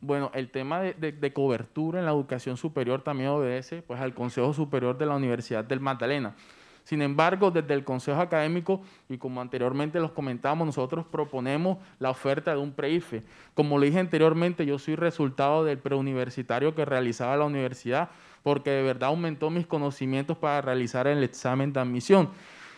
Bueno, el tema de, cobertura en la educación superior también obedece pues, al Consejo Superior de la Universidad del Magdalena. Sin embargo, desde el Consejo Académico, y como anteriormente los comentamos, nosotros proponemos la oferta de un pre-IFE. Como le dije anteriormente, yo soy resultado del preuniversitario que realizaba la universidad, porque de verdad aumentó mis conocimientos para realizar el examen de admisión.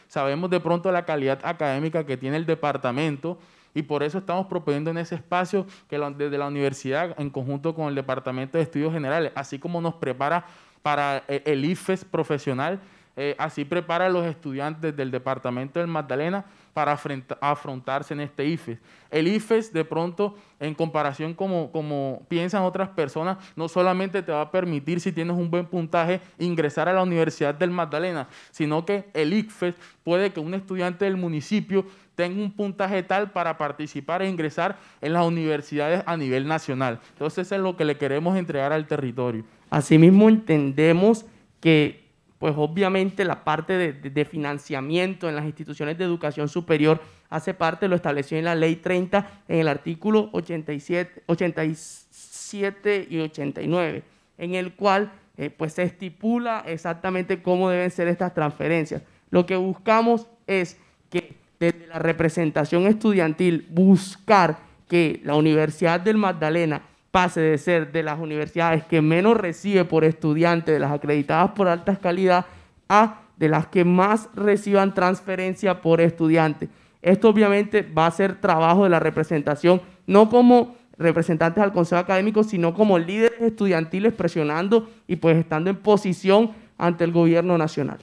Sabemos de pronto la calidad académica que tiene el departamento, y por eso estamos proponiendo en ese espacio que desde la universidad, en conjunto con el Departamento de Estudios Generales, así como nos prepara para eh, el IFES profesional, eh, así prepara a los estudiantes del departamento del Magdalena para afrontarse en este IFES. El IFES, de pronto, en comparación como, piensan otras personas, no solamente te va a permitir, si tienes un buen puntaje, ingresar a la Universidad del Magdalena, sino que el IFES puede que un estudiante del municipio tenga un puntaje tal para participar e ingresar en las universidades a nivel nacional. Entonces, eso es lo que le queremos entregar al territorio. Asimismo, entendemos que pues obviamente la parte de, financiamiento en las instituciones de educación superior hace parte, lo estableció en la ley 30, en el artículo 87, 87 y 89, en el cual eh, pues se estipula exactamente cómo deben ser estas transferencias. Lo que buscamos es que desde la representación estudiantil buscar que la Universidad del Magdalena pase de ser de las universidades que menos recibe por estudiante, de las acreditadas por alta calidad, a de las que más reciban transferencia por estudiante. Esto obviamente va a ser trabajo de la representación, no como representantes al Consejo Académico, sino como líderes estudiantiles presionando y pues estando en posición ante el gobierno nacional.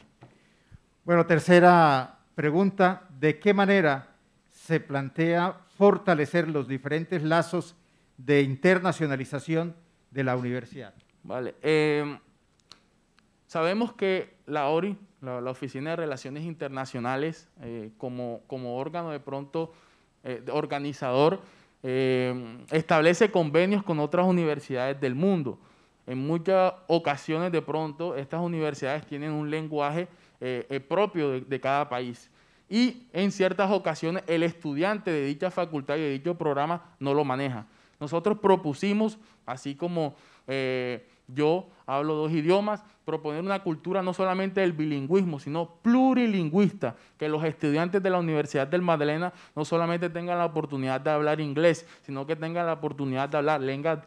Bueno, tercera pregunta, ¿de qué manera se plantea fortalecer los diferentes lazos de internacionalización de la universidad. Vale. Em, sabemos que la ORI, la, Oficina de Relaciones Internacionales, eh, como, órgano de pronto eh, organizador, em, establece convenios con otras universidades del mundo. En muchas ocasiones de pronto estas universidades tienen un lenguaje eh, propio de cada país y en ciertas ocasiones el estudiante de dicha facultad y de dicho programa no lo maneja. Nosotros propusimos, así como eh, yo hablo dos idiomas, proponer una cultura no solamente del bilingüismo, sino plurilingüista, que los estudiantes de la Universidad del Magdalena no solamente tengan la oportunidad de hablar inglés, sino que tengan la oportunidad de hablar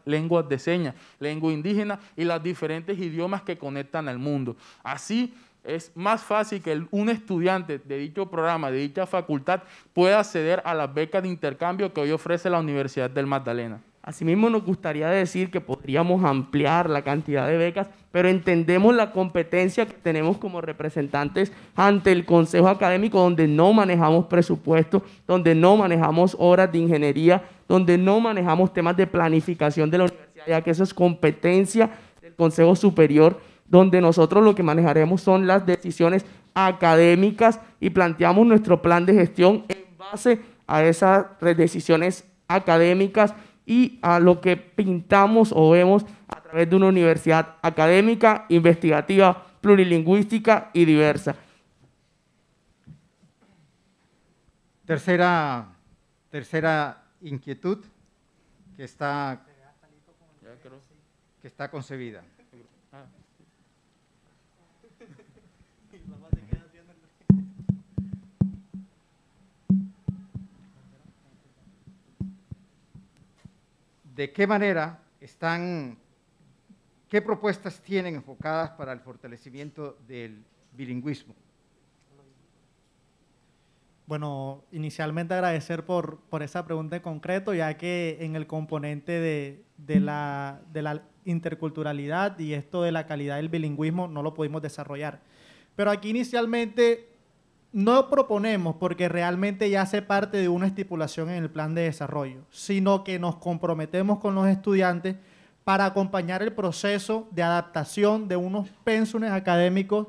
lenguas de señas, lengua indígena y los diferentes idiomas que conectan al mundo. Así es más fácil que un estudiante de dicho programa, de dicha facultad, pueda acceder a las becas de intercambio que hoy ofrece la Universidad del Magdalena. Asimismo, nos gustaría decir que podríamos ampliar la cantidad de becas, pero entendemos la competencia que tenemos como representantes ante el Consejo Académico, donde no manejamos presupuesto, donde no manejamos horas de ingeniería, donde no manejamos temas de planificación de la universidad, ya que eso es competencia del Consejo Superior donde nosotros lo que manejaremos son las decisiones académicas y planteamos nuestro plan de gestión en base a esas decisiones académicas y a lo que pintamos o vemos a través de una universidad académica, investigativa, plurilingüística y diversa. Tercera, tercera inquietud que está, que está concebida. de qué manera están, qué propuestas tienen enfocadas para el fortalecimiento del bilingüismo. Bueno, inicialmente agradecer por, por esa pregunta en concreto, ya que en el componente de, de, la, de la interculturalidad y esto de la calidad del bilingüismo no lo pudimos desarrollar. Pero aquí inicialmente no proponemos porque realmente ya hace parte de una estipulación en el plan de desarrollo, sino que nos comprometemos con los estudiantes para acompañar el proceso de adaptación de unos pensiones académicos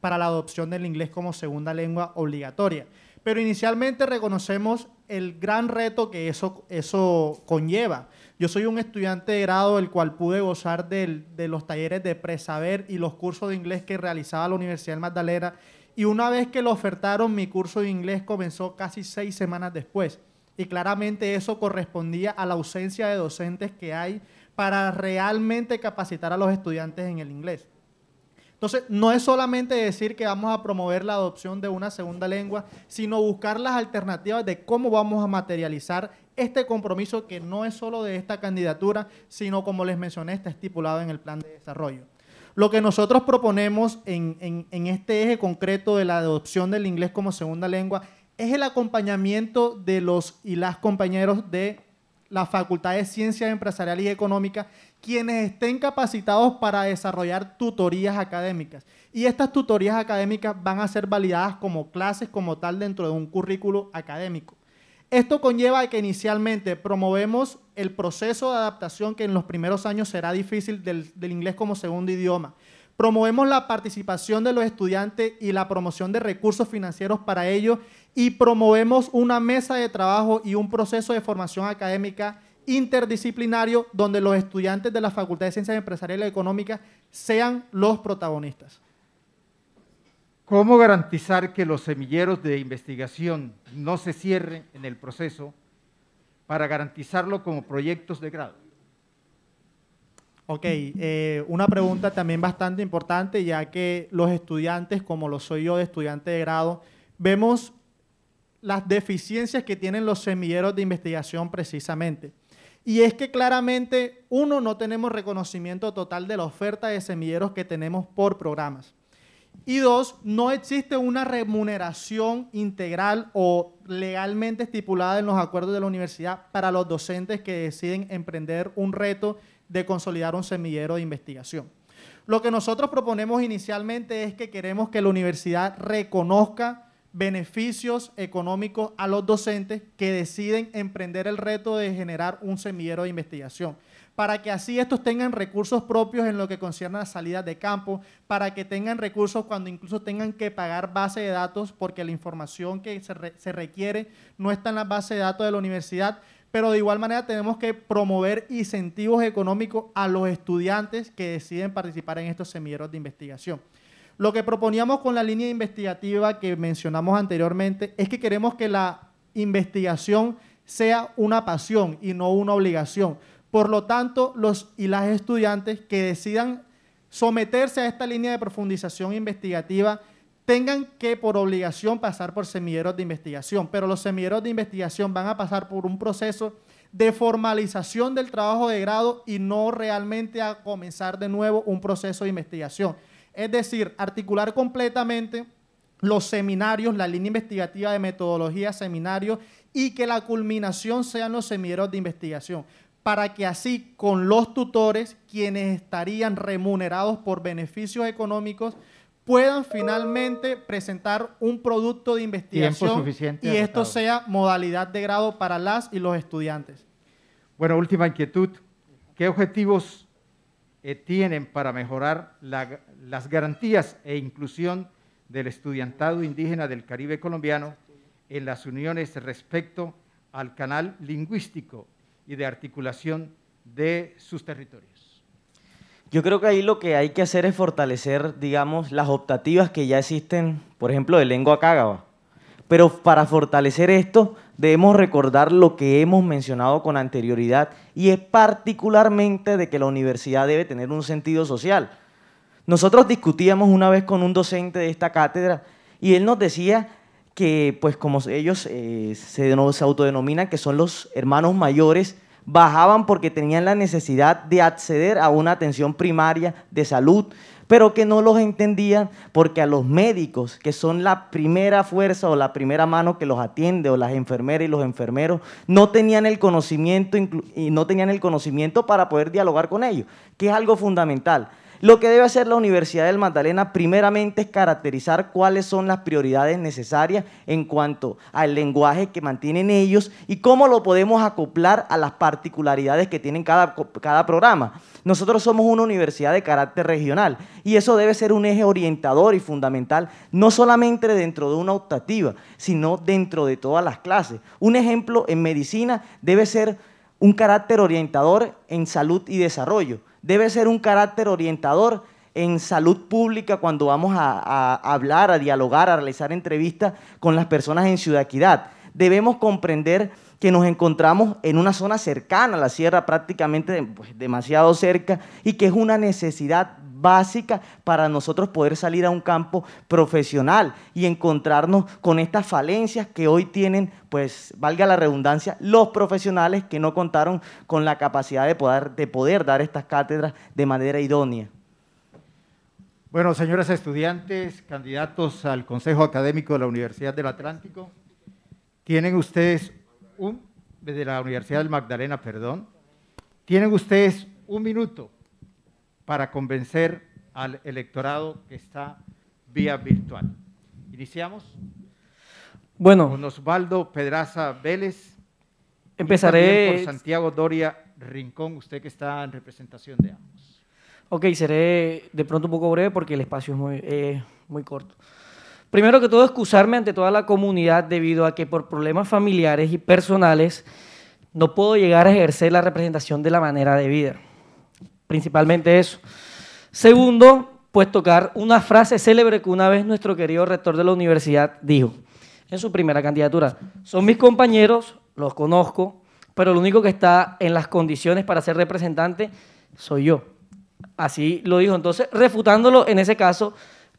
para la adopción del inglés como segunda lengua obligatoria. Pero inicialmente reconocemos el gran reto que eso, eso conlleva. Yo soy un estudiante de grado el cual pude gozar de los talleres de presaber y los cursos de inglés que realizaba la Universidad de Magdalena y una vez que lo ofertaron, mi curso de inglés comenzó casi seis semanas después. Y claramente eso correspondía a la ausencia de docentes que hay para realmente capacitar a los estudiantes en el inglés. Entonces, no es solamente decir que vamos a promover la adopción de una segunda lengua, sino buscar las alternativas de cómo vamos a materializar este compromiso que no es solo de esta candidatura, sino como les mencioné, está estipulado en el plan de desarrollo. Lo que nosotros proponemos en, este eje concreto de la adopción del inglés como segunda lengua es el acompañamiento de los y las compañeros de la Facultad de Ciencias Empresariales y Económicas, quienes estén capacitados para desarrollar tutorías académicas. Y estas tutorías académicas van a ser validadas como clases como tal dentro de un currículo académico. Esto conlleva que inicialmente promovemos el proceso de adaptación que en los primeros años será difícil del, inglés como segundo idioma. Promovemos la participación de los estudiantes y la promoción de recursos financieros para ellos y promovemos una mesa de trabajo y un proceso de formación académica interdisciplinario donde los estudiantes de la Facultad de Ciencias Empresariales y Económicas sean los protagonistas. ¿Cómo garantizar que los semilleros de investigación no se cierren en el proceso para garantizarlo como proyectos de grado? Ok, eh, una pregunta también bastante importante, ya que los estudiantes, como lo soy yo de estudiante de grado, vemos las deficiencias que tienen los semilleros de investigación precisamente. Y es que claramente, uno, no tenemos reconocimiento total de la oferta de semilleros que tenemos por programas. Y dos, no existe una remuneración integral o legalmente estipulada en los acuerdos de la universidad para los docentes que deciden emprender un reto de consolidar un semillero de investigación. Lo que nosotros proponemos inicialmente es que queremos que la universidad reconozca beneficios económicos a los docentes que deciden emprender el reto de generar un semillero de investigación para que así estos tengan recursos propios en lo que concierne a las salidas de campo, para que tengan recursos cuando incluso tengan que pagar base de datos, porque la información que se, se requiere no está en la base de datos de la universidad pero de igual manera tenemos que promover incentivos económicos a los estudiantes que deciden participar en estos semilleros de investigación. Lo que proponíamos con la línea investigativa que mencionamos anteriormente es que queremos que la investigación sea una pasión y no una obligación. Por lo tanto, los y las estudiantes que decidan someterse a esta línea de profundización investigativa tengan que por obligación pasar por semilleros de investigación, pero los semilleros de investigación van a pasar por un proceso de formalización del trabajo de grado y no realmente a comenzar de nuevo un proceso de investigación. Es decir, articular completamente los seminarios, la línea investigativa de metodología, seminarios y que la culminación sean los semilleros de investigación para que así con los tutores, quienes estarían remunerados por beneficios económicos, puedan finalmente presentar un producto de investigación y esto sea modalidad de grado para las y los estudiantes. Bueno, última inquietud. ¿Qué objetivos eh, tienen para mejorar las garantías e inclusión del estudiantado indígena del Caribe colombiano en las uniones respecto al canal lingüístico y de articulación de sus territorios. Yo creo que ahí lo que hay que hacer es fortalecer, digamos, las optativas que ya existen, por ejemplo, de lengua cágaba. Pero para fortalecer esto, debemos recordar lo que hemos mencionado con anterioridad, y es particularmente de que la universidad debe tener un sentido social. Nosotros discutíamos una vez con un docente de esta cátedra y él nos decía que pues como ellos eh, se, se autodenominan que son los hermanos mayores, bajaban porque tenían la necesidad de acceder a una atención primaria de salud, pero que no los entendían porque a los médicos, que son la primera fuerza o la primera mano que los atiende, o las enfermeras y los enfermeros, no tenían el conocimiento, y no tenían el conocimiento para poder dialogar con ellos, que es algo fundamental. Lo que debe hacer la Universidad del Magdalena primeramente es caracterizar cuáles son las prioridades necesarias en cuanto al lenguaje que mantienen ellos y cómo lo podemos acoplar a las particularidades que tienen cada, cada programa. Nosotros somos una universidad de carácter regional y eso debe ser un eje orientador y fundamental, no solamente dentro de una optativa, sino dentro de todas las clases. Un ejemplo en medicina debe ser un carácter orientador en salud y desarrollo debe ser un carácter orientador en salud pública cuando vamos a, hablar, a dialogar, a realizar entrevistas con las personas en Ciudad Equidad. Debemos comprender que nos encontramos en una zona cercana a la sierra, prácticamente pues, demasiado cerca, y que es una necesidad básica para nosotros poder salir a un campo profesional y encontrarnos con estas falencias que hoy tienen, pues valga la redundancia, los profesionales que no contaron con la capacidad de poder, dar estas cátedras de manera idónea. Bueno, señoras estudiantes, candidatos al Consejo Académico de la Universidad del Atlántico, tienen ustedes un, de la Universidad del Magdalena, perdón, tienen ustedes un minuto para convencer al electorado que está vía virtual. Iniciamos. Bueno. Con Osvaldo Pedraza Vélez. Empezaré. Por Santiago Doria Rincón, usted que está en representación de ambos. Ok, seré de pronto un poco breve porque el espacio es muy, eh, muy corto. Primero que todo, excusarme ante toda la comunidad debido a que por problemas familiares y personales no puedo llegar a ejercer la representación de la manera debida principalmente eso. Segundo, pues tocar una frase célebre que una vez nuestro querido rector de la universidad dijo en su primera candidatura. Son mis compañeros, los conozco, pero lo único que está en las condiciones para ser representante soy yo. Así lo dijo. Entonces, refutándolo en ese caso,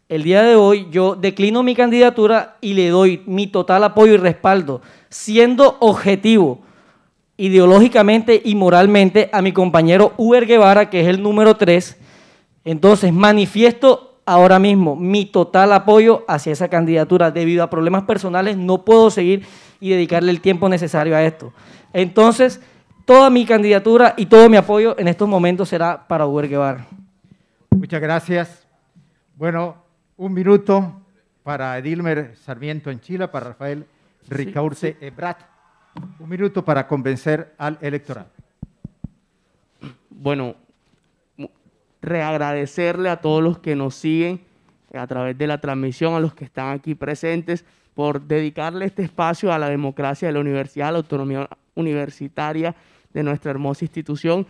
el día de hoy yo declino mi candidatura y le doy mi total apoyo y respaldo, siendo objetivo ideológicamente y moralmente a mi compañero Uber Guevara, que es el número 3. Entonces, manifiesto ahora mismo mi total apoyo hacia esa candidatura. Debido a problemas personales, no puedo seguir y dedicarle el tiempo necesario a esto. Entonces, toda mi candidatura y todo mi apoyo en estos momentos será para Uber Guevara. Muchas gracias. Bueno, un minuto para Edilmer Sarmiento en Chile, para Rafael Ricaurce sí, un minuto para convencer al electorado. Bueno, reagradecerle a todos los que nos siguen a través de la transmisión, a los que están aquí presentes, por dedicarle este espacio a la democracia de la universidad, a la autonomía universitaria de nuestra hermosa institución,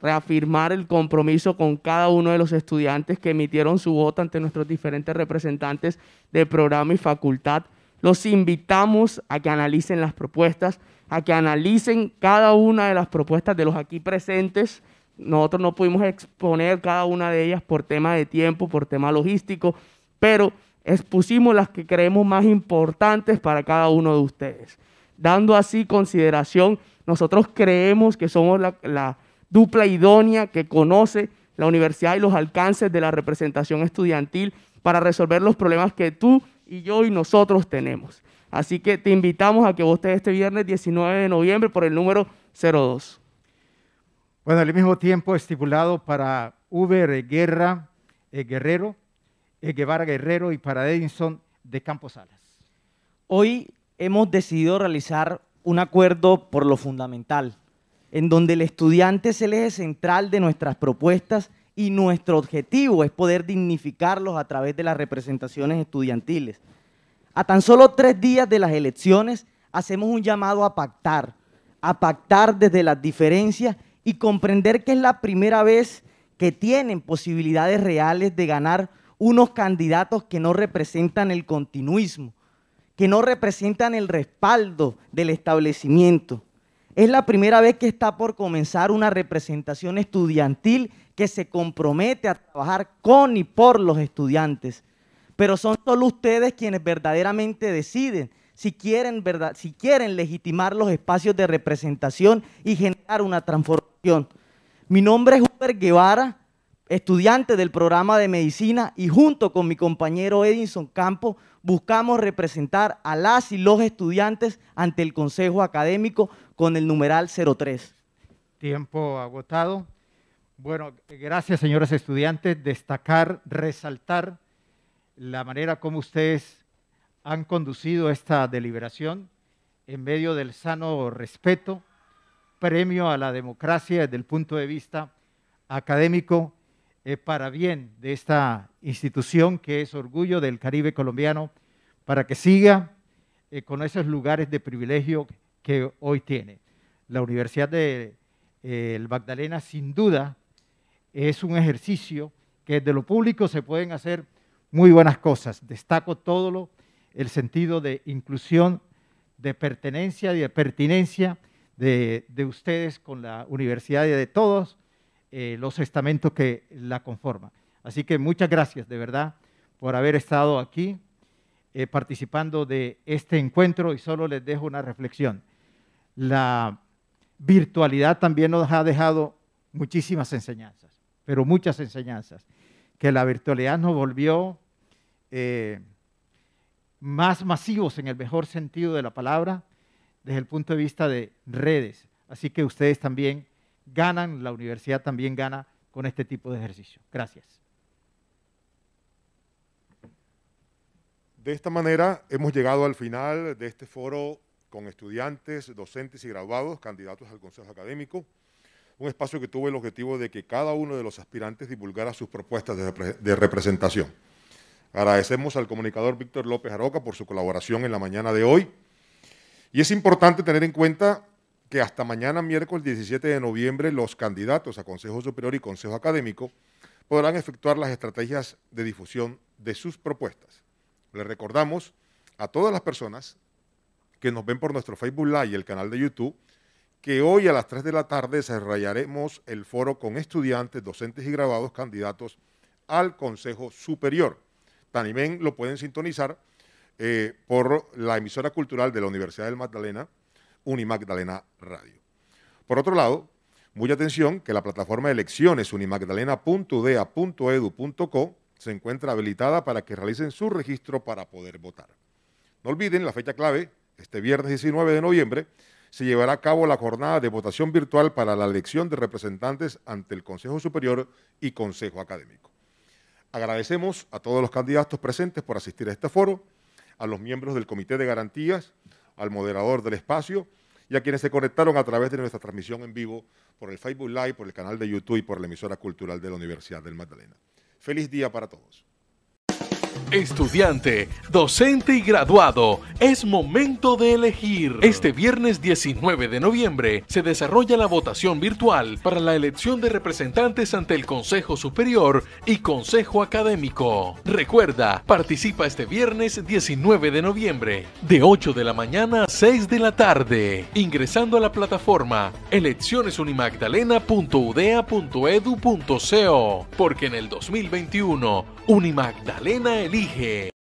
reafirmar el compromiso con cada uno de los estudiantes que emitieron su voto ante nuestros diferentes representantes de programa y facultad los invitamos a que analicen las propuestas, a que analicen cada una de las propuestas de los aquí presentes. Nosotros no pudimos exponer cada una de ellas por tema de tiempo, por tema logístico, pero expusimos las que creemos más importantes para cada uno de ustedes. Dando así consideración, nosotros creemos que somos la, la dupla idónea que conoce la universidad y los alcances de la representación estudiantil para resolver los problemas que tú y yo y nosotros tenemos. Así que te invitamos a que votes este viernes 19 de noviembre por el número 02. Bueno, al mismo tiempo estipulado para Uber Guerra eh, Guerrero, eh, Guevara Guerrero y para Edison de Campos Salas. Hoy hemos decidido realizar un acuerdo por lo fundamental, en donde el estudiante es el eje central de nuestras propuestas y nuestro objetivo es poder dignificarlos a través de las representaciones estudiantiles. A tan solo tres días de las elecciones hacemos un llamado a pactar, a pactar desde las diferencias y comprender que es la primera vez que tienen posibilidades reales de ganar unos candidatos que no representan el continuismo, que no representan el respaldo del establecimiento. Es la primera vez que está por comenzar una representación estudiantil que se compromete a trabajar con y por los estudiantes. Pero son solo ustedes quienes verdaderamente deciden si quieren, si quieren legitimar los espacios de representación y generar una transformación. Mi nombre es Hubert Guevara, estudiante del programa de medicina y junto con mi compañero Edinson Campos, buscamos representar a las y los estudiantes ante el Consejo Académico con el numeral 03. Tiempo agotado. Bueno, gracias señoras estudiantes. Destacar, resaltar la manera como ustedes han conducido esta deliberación en medio del sano respeto, premio a la democracia desde el punto de vista académico, eh, para bien de esta institución que es orgullo del Caribe colombiano, para que siga eh, con esos lugares de privilegio que hoy tiene. La Universidad de eh, Magdalena, sin duda, es un ejercicio que de lo público se pueden hacer muy buenas cosas. Destaco todo lo, el sentido de inclusión, de pertenencia de pertinencia de, ustedes con la universidad y de todos eh, los estamentos que la conforman. Así que muchas gracias de verdad por haber estado aquí eh, participando de este encuentro y solo les dejo una reflexión. La virtualidad también nos ha dejado muchísimas enseñanzas pero muchas enseñanzas, que la virtualidad nos volvió eh, más masivos en el mejor sentido de la palabra desde el punto de vista de redes. Así que ustedes también ganan, la universidad también gana con este tipo de ejercicio. Gracias. De esta manera hemos llegado al final de este foro con estudiantes, docentes y graduados, candidatos al Consejo Académico un espacio que tuvo el objetivo de que cada uno de los aspirantes divulgara sus propuestas de, representación. Agradecemos al comunicador Víctor López Aroca por su colaboración en la mañana de hoy. Y es importante tener en cuenta que hasta mañana, miércoles 17 de noviembre, los candidatos a Consejo Superior y Consejo Académico podrán efectuar las estrategias de difusión de sus propuestas. Le recordamos a todas las personas que nos ven por nuestro Facebook Live y el canal de YouTube que hoy a las 3 de la tarde desarrollaremos el foro con estudiantes, docentes y graduados candidatos al Consejo Superior. También lo pueden sintonizar eh, por la emisora cultural de la Universidad del Magdalena, Unimagdalena Radio. Por otro lado, mucha atención que la plataforma de elecciones unimagdalena.dea.edu.co se encuentra habilitada para que realicen su registro para poder votar. No olviden la fecha clave, este viernes 19 de noviembre, se llevará a cabo la jornada de votación virtual para la elección de representantes ante el Consejo Superior y Consejo Académico. Agradecemos a todos los candidatos presentes por asistir a este foro, a los miembros del Comité de Garantías, al moderador del espacio y a quienes se conectaron a través de nuestra transmisión en vivo por el Facebook Live, por el canal de YouTube y por la emisora cultural de la Universidad del Magdalena. Feliz día para todos. Estudiante, docente y graduado, es momento de elegir. Este viernes 19 de noviembre se desarrolla la votación virtual para la elección de representantes ante el Consejo Superior y Consejo Académico. Recuerda, participa este viernes 19 de noviembre, de 8 de la mañana a 6 de la tarde, ingresando a la plataforma eleccionesunimagdalena.udea.edu.co, porque en el 2021, Unimagdalena elige Dije...